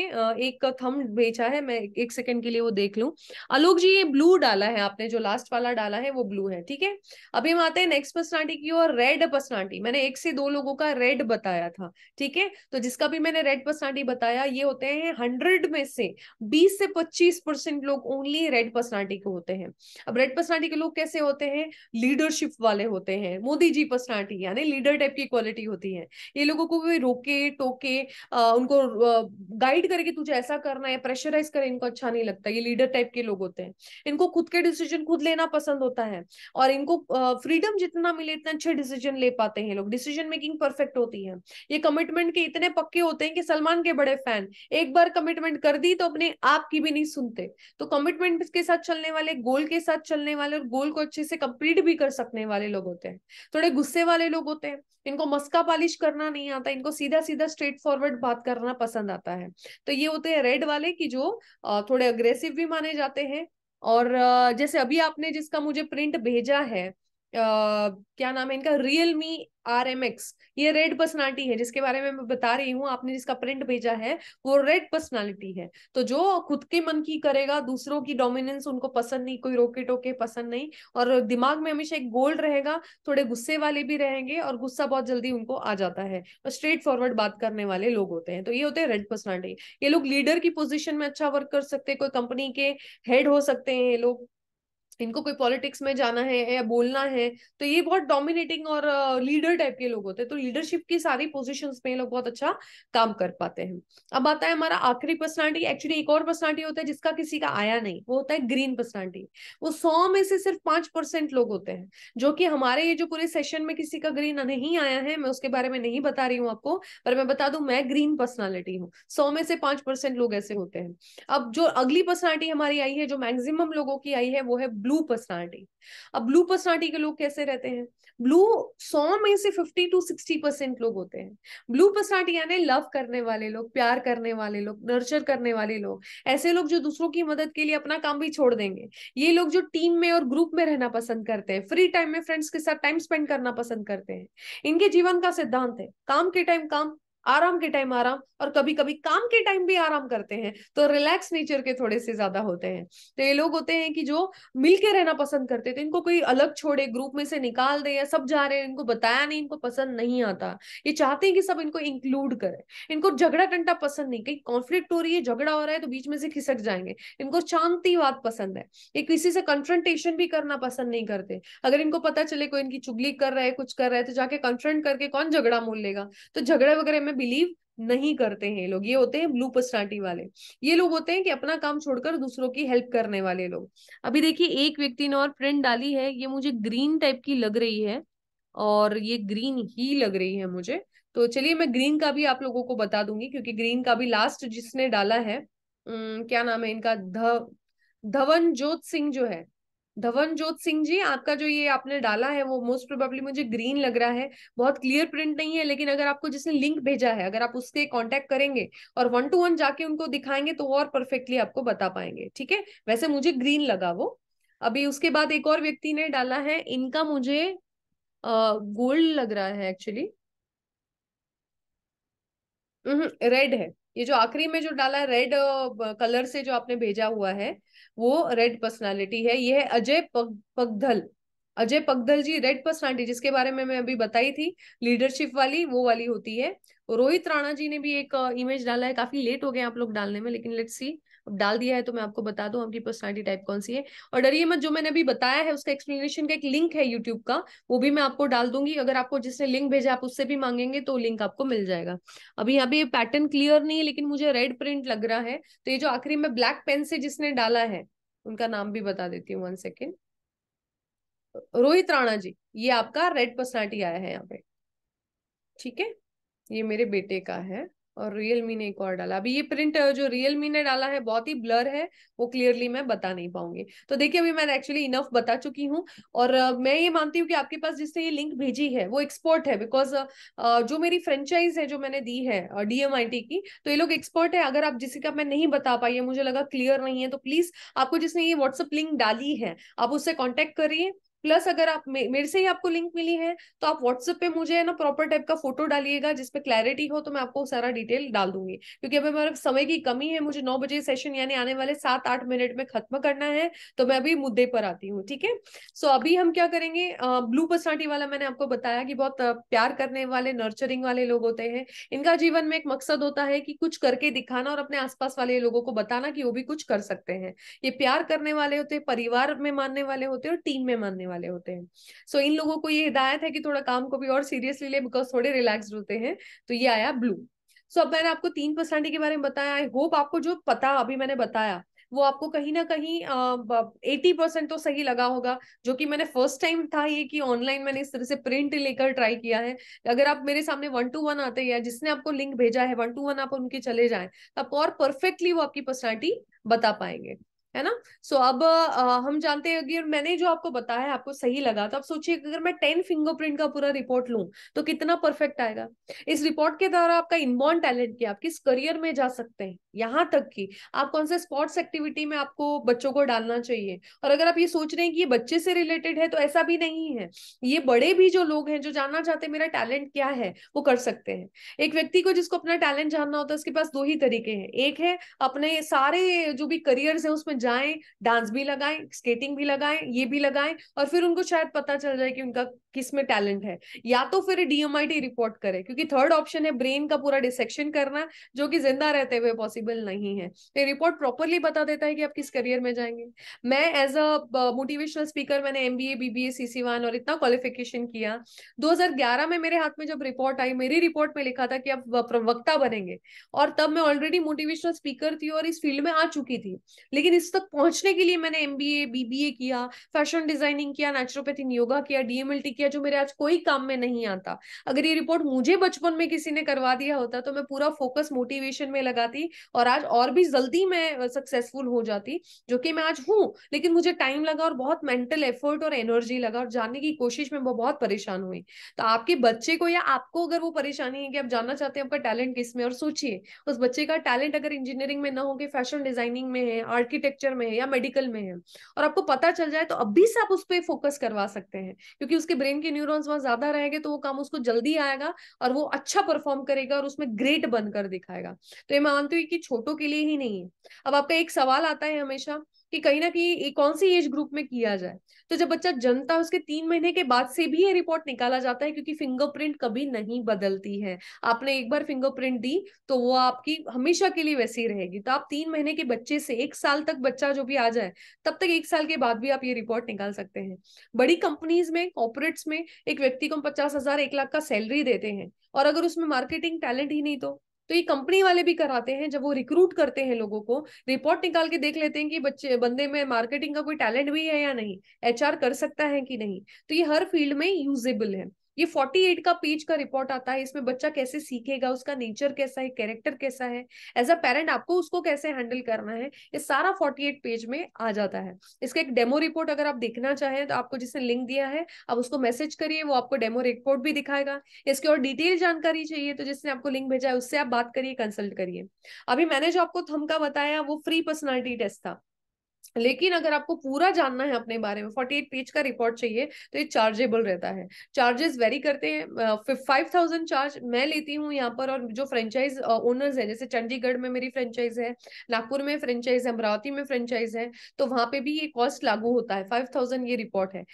एक थम बेचा है मैं एक सेकेंड के लिए वो देख लूँ आलोक जी ये ब्लू डाला है आपने जो लास्ट वाला डाला है वो ब्लू है ठीक है अभी हम आते हैं नेक्स्ट पर्सनालिटी की और रेड पर्सनालिटी मैंने एक से दो लोगों का रेड बताया था ठीक है तो जिसका भी मैंने रेड पर्सनालिटी बताया ये होते हैं हंड्रेड में से बी बीस से पच्चीस परसेंट लोग ओनली रेड पर्सनालिटी के होते हैं अब रेड पर्सनालिटी के लोग कैसे होते हैं लीडरशिप वाले होते हैं मोदी जी पर्सनालिटी यानी लीडर टाइप की क्वालिटी होती है ये लोगों को भी रोके टोके आ, उनको गाइड करके तुझे ऐसा करना है प्रेशराइज करें इनको अच्छा नहीं लगता ये लीडर टाइप के लोग होते हैं इनको खुद के डिसीजन खुद लेना पसंद होता है और इनको फ्रीडम जितना मिले इतना अच्छे डिसीजन ले पाते हैं लोग डिसीजन मेकिंग परफेक्ट होती है ये कमिटमेंट के इतने पक्के होते हैं कि सलमान के बड़े फैन एक बार कमिटमेंट कर दी तो अपने आपकी भी नहीं सुनते तो कमिटमेंट के साथ चलने वाले गोल के साथ चलने वाले और गोल को अच्छे से कंप्लीट भी कर सकने वाले लोग होते हैं थोड़े गुस्से वाले लोग होते हैं इनको मस्का पालिश करना नहीं आता इनको सीधा सीधा स्ट्रेट फॉरवर्ड बात करना पसंद आता है तो ये होते हैं रेड वाले की जो थोड़े अग्रेसिव भी माने जाते हैं और जैसे अभी आपने जिसका मुझे प्रिंट भेजा है क्या नाम है इनका Realme R M X ये रेड पर्सनालिटी है जिसके बारे में मैं बता रही हूँ आपने जिसका प्रिंट भेजा है वो रेड पर्सनालिटी है तो जो खुद के मन की करेगा दूसरों की डोमिनेंस उनको पसंद नहीं कोई रोके टोके पसंद नहीं और दिमाग में हमेशा एक गोल्ड रहेगा थोड़े गुस्से वाले भी रहेंगे और गुस्सा बहुत जल्दी उनको आ जाता है और स्ट्रेट फॉरवर्ड बात करने वाले लोग होते हैं तो ये होते हैं रेड पर्सनैलिटी ये लोग लीडर की पोजिशन में अच्छा वर्क कर सकते हैं कोई कंपनी के हेड हो सकते हैं ये लोग इनको कोई पॉलिटिक्स में जाना है या बोलना है तो ये बहुत डोमिनेटिंग और लीडर टाइप के लोग होते हैं तो लीडरशिप की सारी पोजीशंस में लोग बहुत अच्छा काम कर पाते हैं अब आता है हमारा आखिरी पर्सनालिटी एक्चुअली एक और पर्सनालिटी होता है जिसका किसी का आया नहीं वो होता है ग्रीन पर्सनालिटी वो सौ में से सिर्फ पांच परसेंट लोग होते हैं जो कि हमारे ये जो पूरे सेशन में किसी का ग्रीन नहीं आया है मैं उसके बारे में नहीं बता रही हूँ आपको पर मैं बता दू मैं ग्रीन पर्सनैलिटी हूँ सौ में से पांच लोग ऐसे होते हैं अब जो अगली पर्सनैलिटी हमारी आई है जो मैक्सिमम लोगों की आई है वो है ब्लू पर्सनालिटी अब ब्लू पर्सनालिटी के लोग कैसे रहते हैं ब्लू सौ में से फिफ्टी टू सिक्सटी परसेंट लोग होते हैं ब्लू पर्सनालिटी यानी लव करने वाले लोग प्यार करने वाले लोग नर्चर करने वाले लोग ऐसे लोग जो दूसरों की मदद के लिए अपना काम भी छोड़ देंगे ये लोग जो टीम में और ग्रुप में रहना पसंद करते हैं फ्री टाइम में फ्रेंड्स के साथ टाइम स्पेंड करना पसंद करते हैं इनके जीवन का सिद्धांत है काम के टाइम काम आराम के टाइम आराम और कभी कभी काम के टाइम भी आराम करते हैं तो रिलैक्स नेचर के थोड़े से ज्यादा होते हैं तो ये लोग होते हैं कि जो मिल के रहना पसंद करते थे तो इनको कोई अलग छोड़े ग्रुप में से निकाल दे या सब जा रहे हैं इनको बताया नहीं इनको पसंद नहीं आता ये चाहते हैं कि सब इनको इंक्लूड करे इनको झगड़ा टंटा पसंद नहीं कहीं कॉन्फ्लिक्ट हो रही है झगड़ा हो रहा है तो बीच में से खिसक जाएंगे इनको शांतिवाद पसंद है ये किसी से कंफ्रंटेशन भी करना पसंद नहीं करते अगर इनको पता चले कोई इनकी चुगली कर रहा है कुछ कर रहा है तो जाके कंफ्रंट करके कौन झगड़ा मोल लेगा तो झगड़े वगैरह में में बिलीव नहीं करते हैं लोग ये होते हैं ब्लू पर्सनालिटी वाले ये लोग होते हैं कि अपना काम छोड़कर दूसरों की हेल्प करने वाले लोग अभी देखिए एक व्यक्ति ने और प्रिंट डाली है ये मुझे ग्रीन टाइप की लग रही है और ये ग्रीन ही लग रही है मुझे तो चलिए मैं ग्रीन का भी आप लोगों को बता दूंगी क्योंकि ग्रीन का भी लास्ट जिसने डाला है न, क्या नाम है इनका ध धवन ज्योत सिंह जो है धवन जोत सिंह जी आपका जो ये आपने डाला है वो मोस्ट प्रोबेबली मुझे ग्रीन लग रहा है बहुत क्लियर प्रिंट नहीं है लेकिन अगर आपको जिसने लिंक भेजा है अगर आप उसके कांटेक्ट करेंगे और वन टू वन जाके उनको दिखाएंगे तो और परफेक्टली आपको बता पाएंगे ठीक है वैसे मुझे ग्रीन लगा वो अभी उसके बाद एक और व्यक्ति ने डाला है इनका मुझे गोल्ड लग रहा है एक्चुअली रेड है ये जो आखिरी में जो डाला है रेड कलर से जो आपने भेजा हुआ है वो रेड पर्सनालिटी है यह है अजय पगधल अजय पगधल जी रेड पर्सनालिटी जिसके बारे में मैं अभी बताई थी लीडरशिप वाली वो वाली होती है रोहित राणा जी ने भी एक इमेज डाला है काफी लेट हो गए आप लोग डालने में लेकिन लेट्स सी अब डाल दिया है तो मैं आपको बता दूं आपकी पर्सनालिटी टाइप कौन सी है और डरिए मत जो मैंने अभी बताया है उसका एक्सप्लेनेशन का एक लिंक है यूट्यूब का वो भी मैं आपको डाल दूंगी अगर आपको जिसने लिंक भेजा आप उससे भी मांगेंगे तो लिंक आपको मिल जाएगा अभी यहाँ पे पैटर्न क्लियर नहीं है लेकिन मुझे रेड प्रिंट लग रहा है तो ये जो आखिरी में ब्लैक पेन से जिसने डाला है उनका नाम भी बता देती हूँ वन सेकेंड रोहित राणा जी ये आपका रेड पर्सनैलिटी आया है यहाँ पे ठीक है ये मेरे बेटे का है और रियलमी ने एक और डाला अभी ये प्रिंट जो रियलमी ने डाला है बहुत ही ब्लर है वो क्लियरली मैं बता नहीं पाऊंगी तो देखिए अभी मैं एक्चुअली इनफ बता चुकी हूँ और मैं ये मानती हूँ कि आपके पास जिसने ये लिंक भेजी है वो एक्सपर्ट है बिकॉज जो मेरी फ्रेंचाइज है जो मैंने दी है डीएमआईटी की तो ये लोग एक्सपर्ट है अगर आप जिसे का मैं नहीं बता पाई मुझे लगा क्लियर नहीं है तो प्लीज आपको जिसने ये व्हाट्सअप लिंक डाली है आप उससे कॉन्टेक्ट करिए प्लस अगर आप मेरे से ही आपको लिंक मिली है तो आप व्हाट्सएप पे मुझे ना प्रॉपर टाइप का फोटो डालिएगा जिसपे क्लैरिटी हो तो मैं आपको सारा डिटेल डाल दूंगी क्योंकि अभी मेरा समय की कमी है मुझे नौ बजे सेशन यानी आने वाले सात आठ मिनट में खत्म करना है तो मैं अभी मुद्दे पर आती हूँ ठीक है सो अभी हम क्या करेंगे ब्लू पर्सनालिटी वाला मैंने आपको बताया कि बहुत प्यार करने वाले नर्चरिंग वाले लोग होते हैं इनका जीवन में एक मकसद होता है कि कुछ करके दिखाना और अपने आसपास वाले लोगों को बताना कि वो भी कुछ कर सकते हैं ये प्यार करने वाले होते हैं परिवार में मानने वाले होते हैं और टीम में मानने वाले वाले होते हैं सो so, इन लोगों को ये हिदायत है कि थोड़ा काम को भी और सीरियसली ले बिकॉज थोड़े रिलैक्स होते हैं तो ये आया ब्लू सो so, अब मैंने आपको तीन पर्सनैलिटी के बारे में बताया आई होप आपको जो पता अभी मैंने बताया वो आपको कहीं ना कहीं एटी परसेंट तो सही लगा होगा जो कि मैंने फर्स्ट टाइम था ये कि ऑनलाइन मैंने इस तरह से प्रिंट लेकर ट्राई किया है अगर आप मेरे सामने वन टू वन आते हैं जिसने आपको लिंक भेजा है वन टू वन आप उनके चले जाए तो आप और परफेक्टली वो आपकी पर्सनैलिटी बता पाएंगे है ना सो so, अब आ, हम जानते हैं अगर मैंने जो आपको बताया आपको सही लगा तो आप सोचिए अगर मैं टेन फिंगरप्रिंट का पूरा रिपोर्ट लू तो कितना परफेक्ट आएगा इस रिपोर्ट के द्वारा आपका इनबॉर्न टैलेंट क्या आप किस करियर में जा सकते हैं यहाँ तक कि आप कौन से स्पोर्ट्स एक्टिविटी में आपको बच्चों को डालना चाहिए और अगर आप ये सोच रहे हैं कि ये बच्चे से रिलेटेड है तो ऐसा भी नहीं है ये बड़े भी जो लोग हैं जो जानना चाहते हैं मेरा टैलेंट क्या है वो कर सकते हैं एक व्यक्ति को जिसको अपना टैलेंट जानना होता है उसके पास दो ही तरीके हैं एक है अपने सारे जो भी करियर है उसमें जाएं डांस भी लगाएं स्केटिंग भी लगाएं ये भी लगाएं और फिर उनको शायद पता चल जाए कि उनका किस में टैलेंट है या तो फिर डीएमआईटी रिपोर्ट करे क्योंकि थर्ड ऑप्शन है ब्रेन का पूरा डिसेक्शन करना जो कि जिंदा रहते हुए पॉसिबल नहीं है तो रिपोर्ट प्रॉपरली बता देता है कि आप किस करियर में जाएंगे मैं एज अ मोटिवेशनल स्पीकर मैंने M B A B B A C C one और इतना क्वालिफिकेशन किया दो में मेरे हाथ में जब रिपोर्ट आई मेरी रिपोर्ट में लिखा था कि आप प्रवक्ता बनेंगे और तब मैं ऑलरेडी मोटिवेशनल स्पीकर थी और इस फील्ड में आ चुकी थी लेकिन इस तक पहुंचने के लिए मैंने M B A B B A किया फैशन डिजाइनिंग किया नेचुरोपैथी योगा किया डीएमएलटी किया किया जो मेरे आज कोई काम में नहीं आता अगर ये रिपोर्ट मुझे बचपन में किसी ने करवा दिया होता तो मैं पूरा फोकस मोटिवेशन में लगाती और आज और भी जल्दी मैं सक्सेसफुल हो जाती जो कि मैं आज हूँ लेकिन मुझे टाइम लगा और बहुत मेंटल एफर्ट और एनर्जी लगा और जानने की कोशिश में वो बहुत परेशान हुई तो आपके बच्चे को या आपको अगर वो परेशानी है कि आप जानना चाहते हैं आपका टैलेंट किस में और सोचिए उस बच्चे का टैलेंट अगर इंजीनियरिंग में ना हो कि फैशन डिजाइनिंग में है आर्किटेक्चर में है या मेडिकल में है और आपको पता चल जाए तो अभी से आप उस पर फोकस करवा सकते हैं क्योंकि उसके ब्रेन ब्रेन के न्यूरॉन्स वहां ज्यादा रहेंगे तो वो काम उसको जल्दी आएगा और वो अच्छा परफॉर्म करेगा और उसमें ग्रेट बनकर दिखाएगा तो ये मानती हूँ कि छोटों के लिए ही नहीं है अब आपका एक सवाल आता है हमेशा कि कहीं ना कहीं कौन सी एज ग्रुप में किया जाए तो जब बच्चा जनता है उसके तीन महीने के बाद से भी ये रिपोर्ट निकाला जाता है क्योंकि फिंगरप्रिंट कभी नहीं बदलती है आपने एक बार फिंगरप्रिंट दी तो वो आपकी हमेशा के लिए वैसी रहेगी तो आप तीन महीने के बच्चे से एक साल तक बच्चा जो भी आ जाए तब तक एक साल के बाद भी आप ये रिपोर्ट निकाल सकते हैं बड़ी कंपनीज में कॉपोरेट्स में एक व्यक्ति को हम पचास हजार एक लाख का सैलरी देते हैं और अगर उसमें मार्केटिंग टैलेंट ही नहीं तो तो ये कंपनी वाले भी कराते हैं जब वो रिक्रूट करते हैं लोगों को रिपोर्ट निकाल के देख लेते हैं कि बच्चे बंदे में मार्केटिंग का कोई टैलेंट भी है या नहीं एचआर कर सकता है कि नहीं तो ये हर फील्ड में यूजेबल है ये 48 का पेज का रिपोर्ट आता है इसमें बच्चा कैसे सीखेगा उसका नेचर कैसा है कैरेक्टर कैसा है एज अ पेरेंट आपको उसको कैसे हैंडल करना है ये सारा 48 पेज में आ जाता है इसका एक डेमो रिपोर्ट अगर आप देखना चाहें तो आपको जिसने लिंक दिया है आप उसको मैसेज करिए वो आपको डेमो रिपोर्ट भी दिखाएगा इसकी और डिटेल जानकारी चाहिए तो जिसने आपको लिंक भेजा है उससे आप बात करिए कंसल्ट करिए अभी मैंने जो आपको थम का बताया वो फ्री पर्सनैलिटी टेस्ट था लेकिन अगर आपको पूरा जानना है अपने बारे में फोर्टी एट पेज का रिपोर्ट चाहिए तो ये चार्जेबल रहता है चार्जेस वेरी करते हैं फाइव थाउजेंड चार्ज मैं लेती हूँ यहाँ पर और जो फ्रेंचाइज ओनर्स है जैसे चंडीगढ़ में मेरी फ्रेंचाइज है नागपुर में फ्रेंचाइज है अमरावती में फ्रेंचाइज है तो वहां पे भी ये कॉस्ट लागू होता है फाइव थाउजेंड ये रिपोर्ट है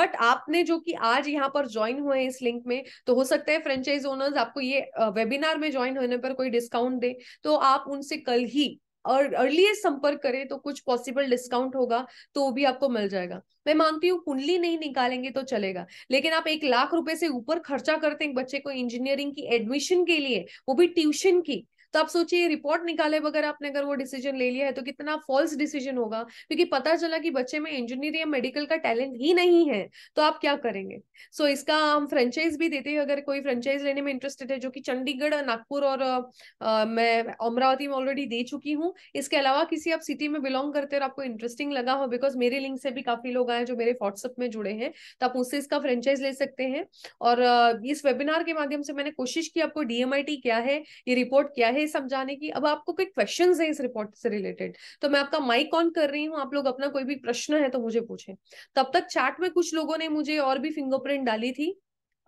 बट आपने जो कि आज यहाँ पर ज्वाइन हुए हैं इस लिंक में तो हो सकता है फ्रेंचाइज ओनर्स आपको ये वेबिनार में ज्वाइन होने पर कोई डिस्काउंट दे तो आप उनसे कल ही और अर्लीस्ट संपर्क करें तो कुछ पॉसिबल डिस्काउंट होगा तो वो भी आपको मिल जाएगा मैं मानती हूँ कुंडली नहीं निकालेंगे तो चलेगा लेकिन आप एक लाख रुपए से ऊपर खर्चा करते हैं बच्चे को इंजीनियरिंग की एडमिशन के लिए वो भी ट्यूशन की तो आप सोचिए रिपोर्ट निकाले बगैर आपने अगर वो डिसीजन ले लिया है तो कितना फॉल्स डिसीजन होगा क्योंकि पता चला कि बच्चे में इंजीनियरिंग या मेडिकल का टैलेंट ही नहीं है तो आप क्या करेंगे सो so, इसका हम फ्रेंचाइज भी देते हैं अगर कोई फ्रेंचाइज लेने में इंटरेस्टेड है जो कि चंडीगढ़ नागपुर और आ, मैं अमरावती में ऑलरेडी दे चुकी हूँ इसके अलावा किसी आप सिटी में बिलोंग करते और आपको इंटरेस्टिंग लगा हो बिकॉज मेरे लिंक से भी काफी लोग आए जो मेरे व्हाट्सअप में जुड़े हैं तो आप उससे इसका फ्रेंचाइज ले सकते हैं और इस वेबिनार के माध्यम से मैंने कोशिश की आपको डीएमआईटी क्या है ये रिपोर्ट क्या है ये समझाने की अब आपको कोई क्वेश्चन है इस रिपोर्ट से रिलेटेड तो मैं आपका माइक ऑन कर रही हूँ आप लोग अपना कोई भी प्रश्न है तो मुझे पूछे तब तक चैट में कुछ लोगों ने मुझे और भी फिंगरप्रिंट डाली थी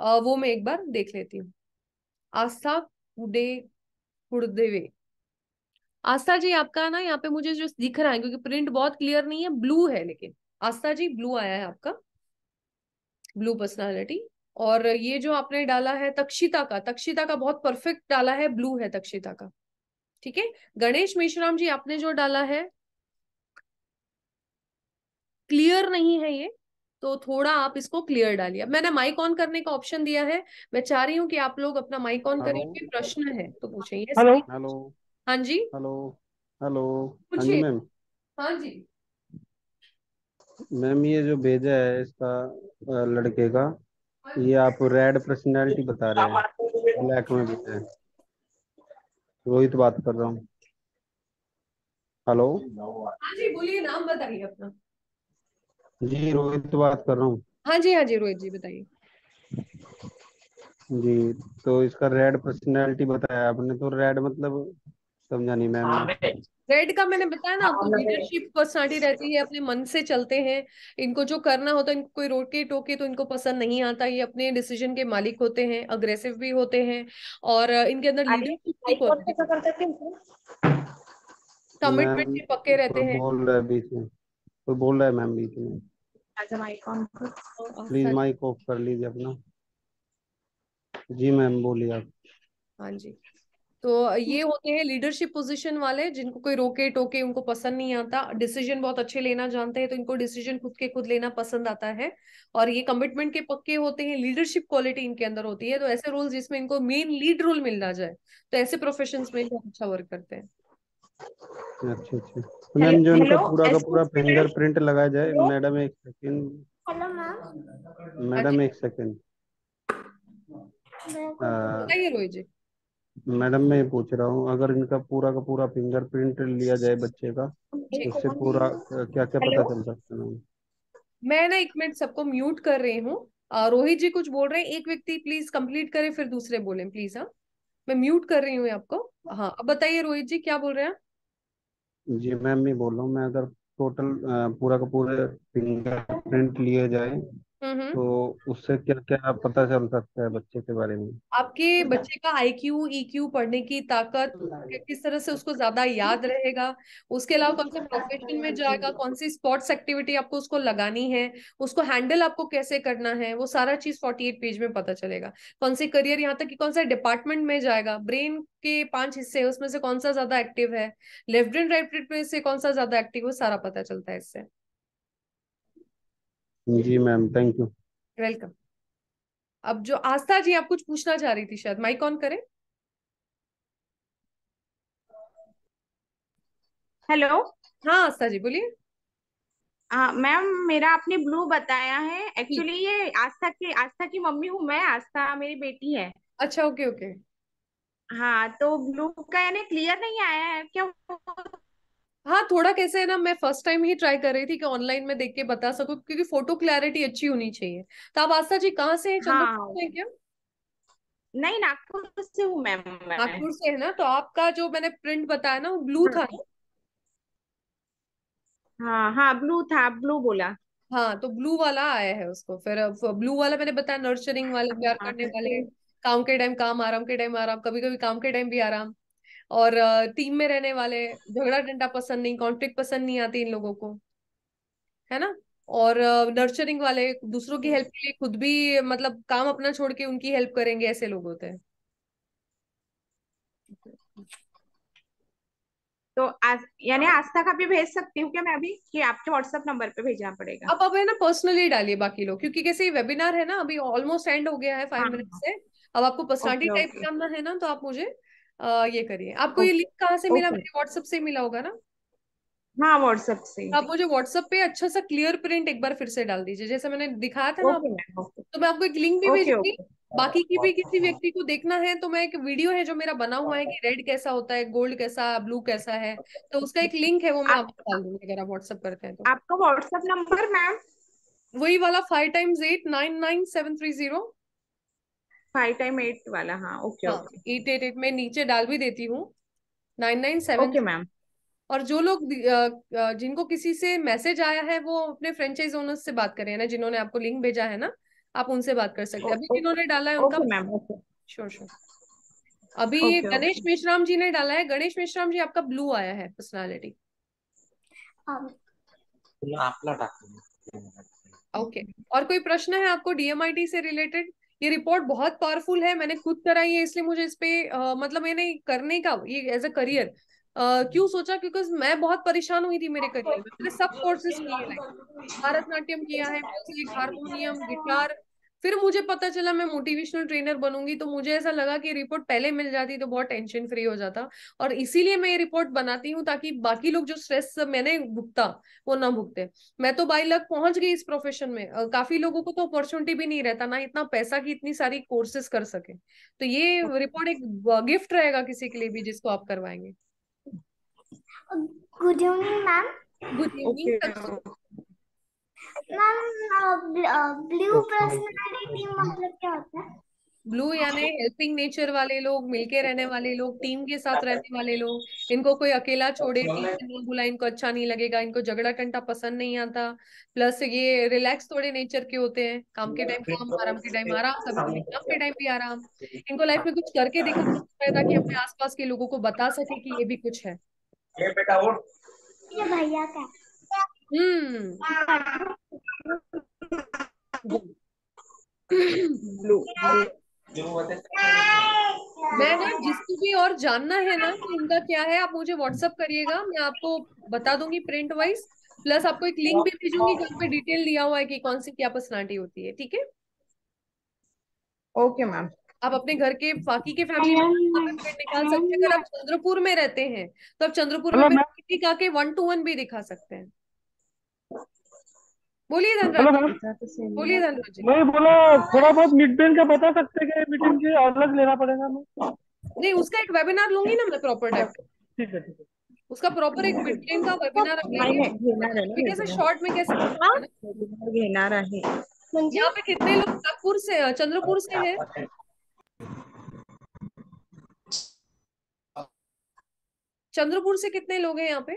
आ, वो मैं एक बार देख लेती हूँ आस्था कुडे कुड़देवे आस्था जी आपका ना यहाँ पे मुझे जो दिख रहा है क्योंकि प्रिंट बहुत क्लियर नहीं है ब्लू है लेकिन आस्था जी ब्लू आया है आपका ब्लू पर्सनालिटी और ये जो आपने डाला है तक्षिता का तक्षिता का बहुत परफेक्ट डाला है ब्लू है तक्षिता का ठीक है गणेश मेशराम जी आपने जो डाला है क्लियर नहीं है ये तो थोड़ा आप इसको क्लियर डालिए मैंने माइक ऑन करने का ऑप्शन दिया है मैं चाह रही हूँ कि आप लोग अपना माइक ऑन करेंगे प्रश्न है तो पूछेंगे हेलो हेलो हाँ जी हेलो हेलो मैम हाँ जी मैम हाँ ये जो भेजा है इसका लड़के का ये आप रेड पर्सनैलिटी बता रहे हैं ब्लैक में भी बताए रोहित बात कर रहा हूँ हेलो हाँ जी बोलिए नाम बताइए अपना जी रोहित तो बात कर रहा हूँ हाँ जी हाँ जी रोहित जी बताइए जी तो इसका रेड पर्सनैलिटी बताया आपने तो रेड मतलब समझा नहीं मैम रेड का मैंने बताया ना हाँ, आपको लीडरशिप पर्सनालिटी रहती है अपने मन से चलते हैं इनको जो करना होता है इनको कोई रोके टोके तो इनको पसंद नहीं आता ये अपने डिसीजन के मालिक होते हैं अग्रेसिव भी होते हैं और इनके अंदर लीडरशिप कमिटमेंट भी पक्के रहते हैं बोल रहा है बीच में कोई बोल रहा है मैम बीच में प्लीज माइक ऑफ कर लीजिए अपना जी मैम बोलिए आप हाँ जी तो ये होते हैं लीडरशिप पोजीशन वाले जिनको कोई रोके टोके उनको पसंद नहीं आता डिसीजन बहुत अच्छे लेना जानते हैं तो इनको डिसीजन खुद के खुद लेना पसंद आता है और ये कमिटमेंट के पक्के होते हैं लीडरशिप क्वालिटी इनके अंदर होती है तो ऐसे रोल जिसमें इनको मेन लीड रोल मिलना जाए तो ऐसे प्रोफेशन में बहुत अच्छा वर्क करते हैं अच्छा अच्छा तो मैम जो इनका पूरा का पूरा लगाया जाए मैडम एक सेकंड हेलो मैम मैडम अच्छा। एक सेकंड रोहित जी मैडम मैं पूछ रहा हूँ अगर इनका पूरा का पूरा फिंगरप्रिंट लिया जाए बच्चे का उससे पूरा क्या क्या पता चल सकता है मैं ना एक मिनट सबको म्यूट कर रही हूँ रोहित जी कुछ बोल रहे हैं एक व्यक्ति प्लीज कंप्लीट करे फिर दूसरे बोले प्लीज हाँ मैं म्यूट कर रही हूँ आपको हाँ अब बताइए रोहित जी क्या बोल रहे हैं जी मैम मैं बोल रहा हूँ मैं अगर टोटल पूरा का पूरा फिंगरप्रिंट लिया जाए हम्म, हम्म। तो उससे क्या क्या पता चल सकता है बच्चे के बारे में आपके बच्चे का ई क्यू e पढ़ने की ताकत किस तरह से उसको ज्यादा याद रहेगा उसके अलावा कौन से प्रोफेशन में जाएगा कौन सी स्पोर्ट्स एक्टिविटी आपको उसको लगानी है उसको हैंडल आपको कैसे करना है वो सारा चीज फोर्टी एट पेज में पता चलेगा कौन सी करियर यहाँ तक कि कौन सा डिपार्टमेंट में जाएगा ब्रेन के पांच हिस्से है उसमें से कौन सा ज्यादा एक्टिव है लेफ्ट ब्रेन राइट ब्रेन में से कौन सा ज्यादा एक्टिव है सारा पता चलता है इससे जी मैम थैंक यू वेलकम अब जो आस्था जी आप कुछ पूछना चाह रही थी शायद माइक ऑन करें हेलो हाँ आस्था जी बोलिए मैम मेरा आपने ब्लू बताया है एक्चुअली ये आस्था की आस्था की मम्मी हूँ मैं आस्था मेरी बेटी है अच्छा ओके ओके हाँ तो ब्लू का यानी क्लियर नहीं आया है क्या हाँ थोड़ा कैसे है ना मैं फर्स्ट टाइम ही ट्राई कर रही थी कि ऑनलाइन में देख के बता सकूं क्योंकि फोटो क्लैरिटी अच्छी होनी चाहिए तो आप आस्था जी कहाँ से हैं चंद्रपुर से हाँ। क्या नहीं नागपुर से हूँ मैम नागपुर से है ना तो आपका जो मैंने प्रिंट बताया ना वो ब्लू था हम्म। ना हाँ हाँ ब्लू था ब्लू बोला हाँ तो ब्लू वाला आया है उसको फिर ब्लू वाला मैंने बताया नर्चरिंग वाले प्यार करने हाँ। वाले काम के टाइम काम आराम के टाइम आराम कभी कभी काम के टाइम भी आराम और टीम में रहने वाले झगड़ा डंडा पसंद नहीं कॉन्फ्लिक्ट पसंद नहीं आती इन लोगों को है ना और नर्चरिंग वाले दूसरों की हेल्प के लिए खुद भी मतलब काम अपना छोड़ के उनकी हेल्प करेंगे ऐसे लोग होते हैं तो आज यानी आज तक अभी भेज सकती हूँ क्या मैं अभी कि आपके व्हाट्सएप नंबर पे भेजना पड़ेगा अब अब है ना पर्सनली डालिए बाकी लोग क्योंकि कैसे वेबिनार है ना अभी ऑलमोस्ट एंड हो गया है फाइव हाँ, मिनट हाँ। से अब आपको पर्सनलिटी टाइप करना है ना तो आप मुझे ये करिए आपको ये लिंक कहाँ से मिला मुझे व्हाट्सएप से मिला होगा ना हाँ व्हाट्सएप से आप मुझे व्हाट्सएप पे अच्छा सा क्लियर प्रिंट एक बार फिर से डाल दीजिए जैसे मैंने दिखाया था ना okay, तो मैं आपको एक लिंक भी भेजूंगी बाकी की भी किसी व्यक्ति को देखना है तो मैं एक वीडियो है जो मेरा बना हुआ है कि रेड कैसा होता है गोल्ड कैसा ब्लू कैसा है तो उसका एक लिंक है वो मैं आपको डाल दूंगी अगर आप व्हाट्सएप करते हैं तो आपका व्हाट्सएप नंबर मैम वही वाला five times eight nine nine seven three zero five time eight वाला हाँ okay okay eight eight eight मैं नीचे डाल भी देती हूँ nine nine seven okay ma'am और जो लोग जिनको किसी से मैसेज आया है वो अपने फ्रेंचाइज ओनर से बात करें ना जिन्होंने आपको लिंक भेजा है ना आप उनसे बात कर सकते हैं अभी जिन्होंने डाला है उनका मैम श्योर श्योर अभी गणेश मिश्राम जी ने डाला है गणेश मिश्राम जी आपका ब्लू आया है um, पर्सनालिटी ओके और कोई प्रश्न है आपको डीएमआईटी से रिलेटेड ये रिपोर्ट बहुत पावरफुल है मैंने खुद कराई है इसलिए मुझे इस पे आ, मतलब मैंने करने का ये एज अ करियर क्यों सोचा क्योंकि मैं बहुत परेशान हुई थी मेरे करियर में मैंने सब कोर्सेज किए हैं भारतनाट्यम किया है म्यूजिक हारमोनियम गिटार फिर मुझे पता चला मैं मोटिवेशनल ट्रेनर बनूंगी तो मुझे ऐसा लगा कि रिपोर्ट पहले मिल जाती तो बहुत टेंशन फ्री हो जाता और इसीलिए मैं ये रिपोर्ट बनाती हूँ ताकि बाकी लोग जो स्ट्रेस मैंने भुगता वो ना भुगते मैं तो बाई लक पहुंच गई इस प्रोफेशन में काफी लोगों को तो अपॉर्चुनिटी भी नहीं रहता ना इतना पैसा की इतनी सारी कोर्सेस कर सके तो ये रिपोर्ट एक गिफ्ट रहेगा किसी के लिए भी जिसको आप करवाएंगे good evening ma'am good evening blue personality मतलब क्या होता है ब्लू यानी हेल्पिंग नेचर वाले लोग मिलके रहने वाले लोग टीम के साथ रहने वाले लोग इनको कोई अकेला छोड़े टीम नहीं बुला इनको अच्छा नहीं लगेगा इनको झगड़ा कंटा पसंद नहीं आता प्लस ये रिलैक्स थोड़े नेचर के होते हैं काम के टाइम काम आराम के टाइम आराम सभी काम के टाइम भी आराम इनको लाइफ में कुछ करके देखना तो ताकि अपने आसपास के लोगों को बता सके कि ये भी कुछ है ये बेटा और ये भैया का हम्म हाँ। मैं ना जिसको भी और जानना है ना कि उनका क्या है आप मुझे व्हाट्सअप करिएगा मैं आपको बता दूंगी प्रिंट वाइज प्लस आपको एक लिंक भी भेजूंगी जहाँ पे डिटेल दिया हुआ है कि कौन सी क्या पर्सनालिटी होती है ठीक है ओके मैम आप अपने घर के बाकी के फैमिली निकाल सकते हैं अगर आप चंद्रपुर में रहते हैं तो आप चंद्रपुर में दिखा के वन टू वन भी दिखा सकते हैं बोलिए बोलिए धनराज जी मैं बोला थोड़ा बहुत मिड ब्रेन का बता सकते हैं मीटिंग के अलग लेना पड़ेगा मैं नहीं उसका एक वेबिनार लूंगी ना मैं प्रॉपर टाइप ठीक है ठीक है उसका प्रॉपर एक मिड का वेबिनार कैसे शॉर्ट में कैसे घेणार आहे यहाँ पे कितने लोग नागपुर से चंद्रपुर से है चंद्रपुर से कितने लोग हैं यहाँ पे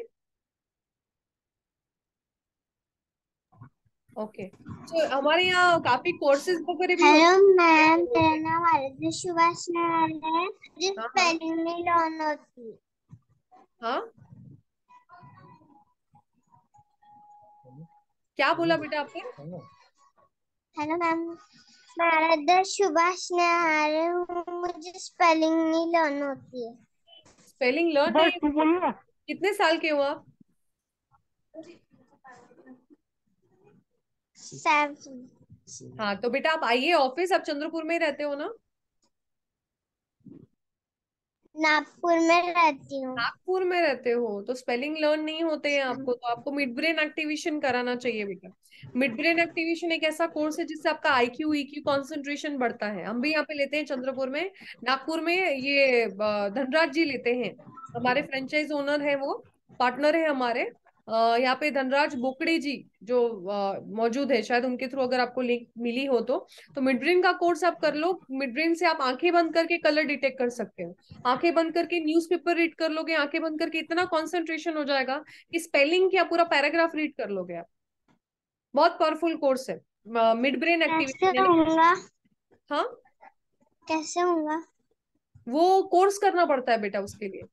ओके तो हमारे यहाँ काफी कोर्सेज वगैरह भी हेलो मैम मेरा नाम आरती सुभाष नारायण है मुझे स्पेलिंग हाँ। में लर्न होती हाँ क्या बोला बेटा आपने हेलो मैम मैं आराध्या सुभाष नारायण हूँ मुझे स्पेलिंग नहीं लर्न होती है स्पेलिंग लर्न कितने साल के हुआ आप हाँ तो बेटा आप आइए ऑफिस आप चंद्रपुर में ही रहते हो ना नागपुर में रहती हूँ नागपुर में रहते हो तो स्पेलिंग लर्न नहीं होते हैं आपको तो आपको मिड ब्रेन एक्टिवेशन कराना चाहिए बेटा मिड ब्रेन एक्टिवेशन एक ऐसा कोर्स है जिससे आपका I Q E Q concentration बढ़ता है हम भी यहाँ पे लेते हैं चंद्रपुर में नागपुर में ये धनराज जी लेते हैं हमारे फ्रेंचाइज ओनर है वो पार्टनर है हमारे यहाँ पे धनराज बोकड़े जी जो मौजूद है शायद उनके थ्रू अगर आपको लिंक मिली हो तो तो मिडब्रेन का कोर्स आप कर लो मिडब्रेन से आप आंखें बंद करके कलर डिटेक्ट कर सकते हो आंखें बंद करके न्यूज़पेपर रीड कर लोगे आंखें बंद करके इतना कॉन्सेंट्रेशन हो जाएगा कि स्पेलिंग की पूरा पैराग्राफ रीड कर लोगे आप बहुत पावरफुल कोर्स है मिड ब्रेन एक्टिविटी हाँ कैसे होगा वो कोर्स करना पड़ता है बेटा उसके लिए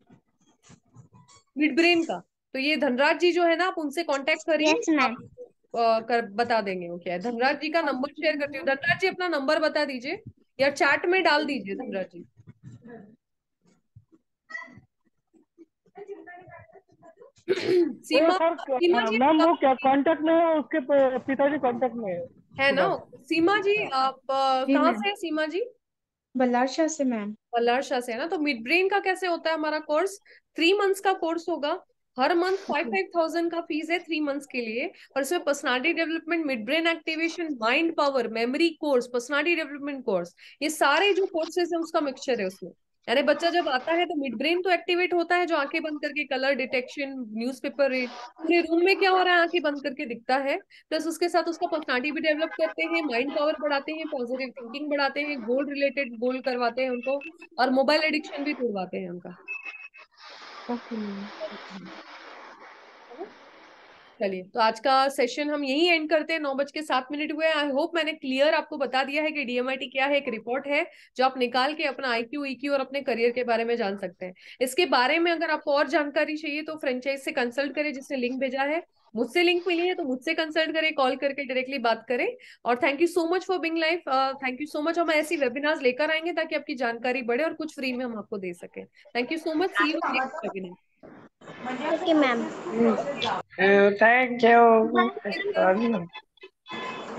मिड ब्रेन का तो ये धनराज जी जो है ना आप उनसे कॉन्टेक्ट करिए yes, कर बता देंगे वो क्या है धनराज जी का नंबर शेयर करती हूँ धनराज जी अपना नंबर बता दीजिए या चैट में डाल दीजिए धनराज जी सीमा सीमा जी मैम वो क्या कांटेक्ट में है उसके पिताजी कांटेक्ट में है है ना सीमा जी हाँ। आप कहाँ से है सीमा जी बल्लारशाह से मैम बल्लारशाह से है ना तो मिड ब्रेन का कैसे होता है हमारा कोर्स थ्री मंथ्स का कोर्स होगा हर मंथ फाइव फाइव थाउजेंड का फीस है थ्री मंथ्स के लिए और इसमें personality development mid brain activation mind power memory course personality development course ये सारे जो कोर्सेज है उसका मिक्सचर है उसमें यानी बच्चा जब आता है तो मिड ब्रेन तो एक्टिवेट होता है जो आंखें बंद करके कलर डिटेक्शन न्यूज पेपर पूरे रूम में क्या हो रहा है आंखें बंद करके दिखता है प्लस उसके साथ उसका पर्सनालिटी भी डेवलप करते हैं माइंड पावर बढ़ाते हैं पॉजिटिव थिंकिंग बढ़ाते हैं गोल रिलेटेड गोल करवाते हैं उनको और मोबाइल एडिक्शन भी तोड़वाते हैं उनका चलिए तो आज का सेशन हम यही एंड करते हैं नौ बज के सात मिनट हुए आई होप मैंने क्लियर आपको बता दिया है कि डीएमआईटी क्या है एक रिपोर्ट है जो आप निकाल के अपना आईक्यू ईक्यू e और अपने करियर के बारे में जान सकते हैं इसके बारे में अगर आपको और जानकारी चाहिए तो फ्रेंचाइज से कंसल्ट करें जिसने लिंक भेजा है मुझसे लिंक मिली है तो मुझसे कंसल्ट करें कॉल करके डायरेक्टली बात करें और thank you so much for being life thank you so much हम ऐसी वेबिनार्स लेकर आएंगे ताकि आपकी जानकारी बढ़े और कुछ फ्री में हम आपको दे सके thank you so much see you next webinar okay ma'am thank you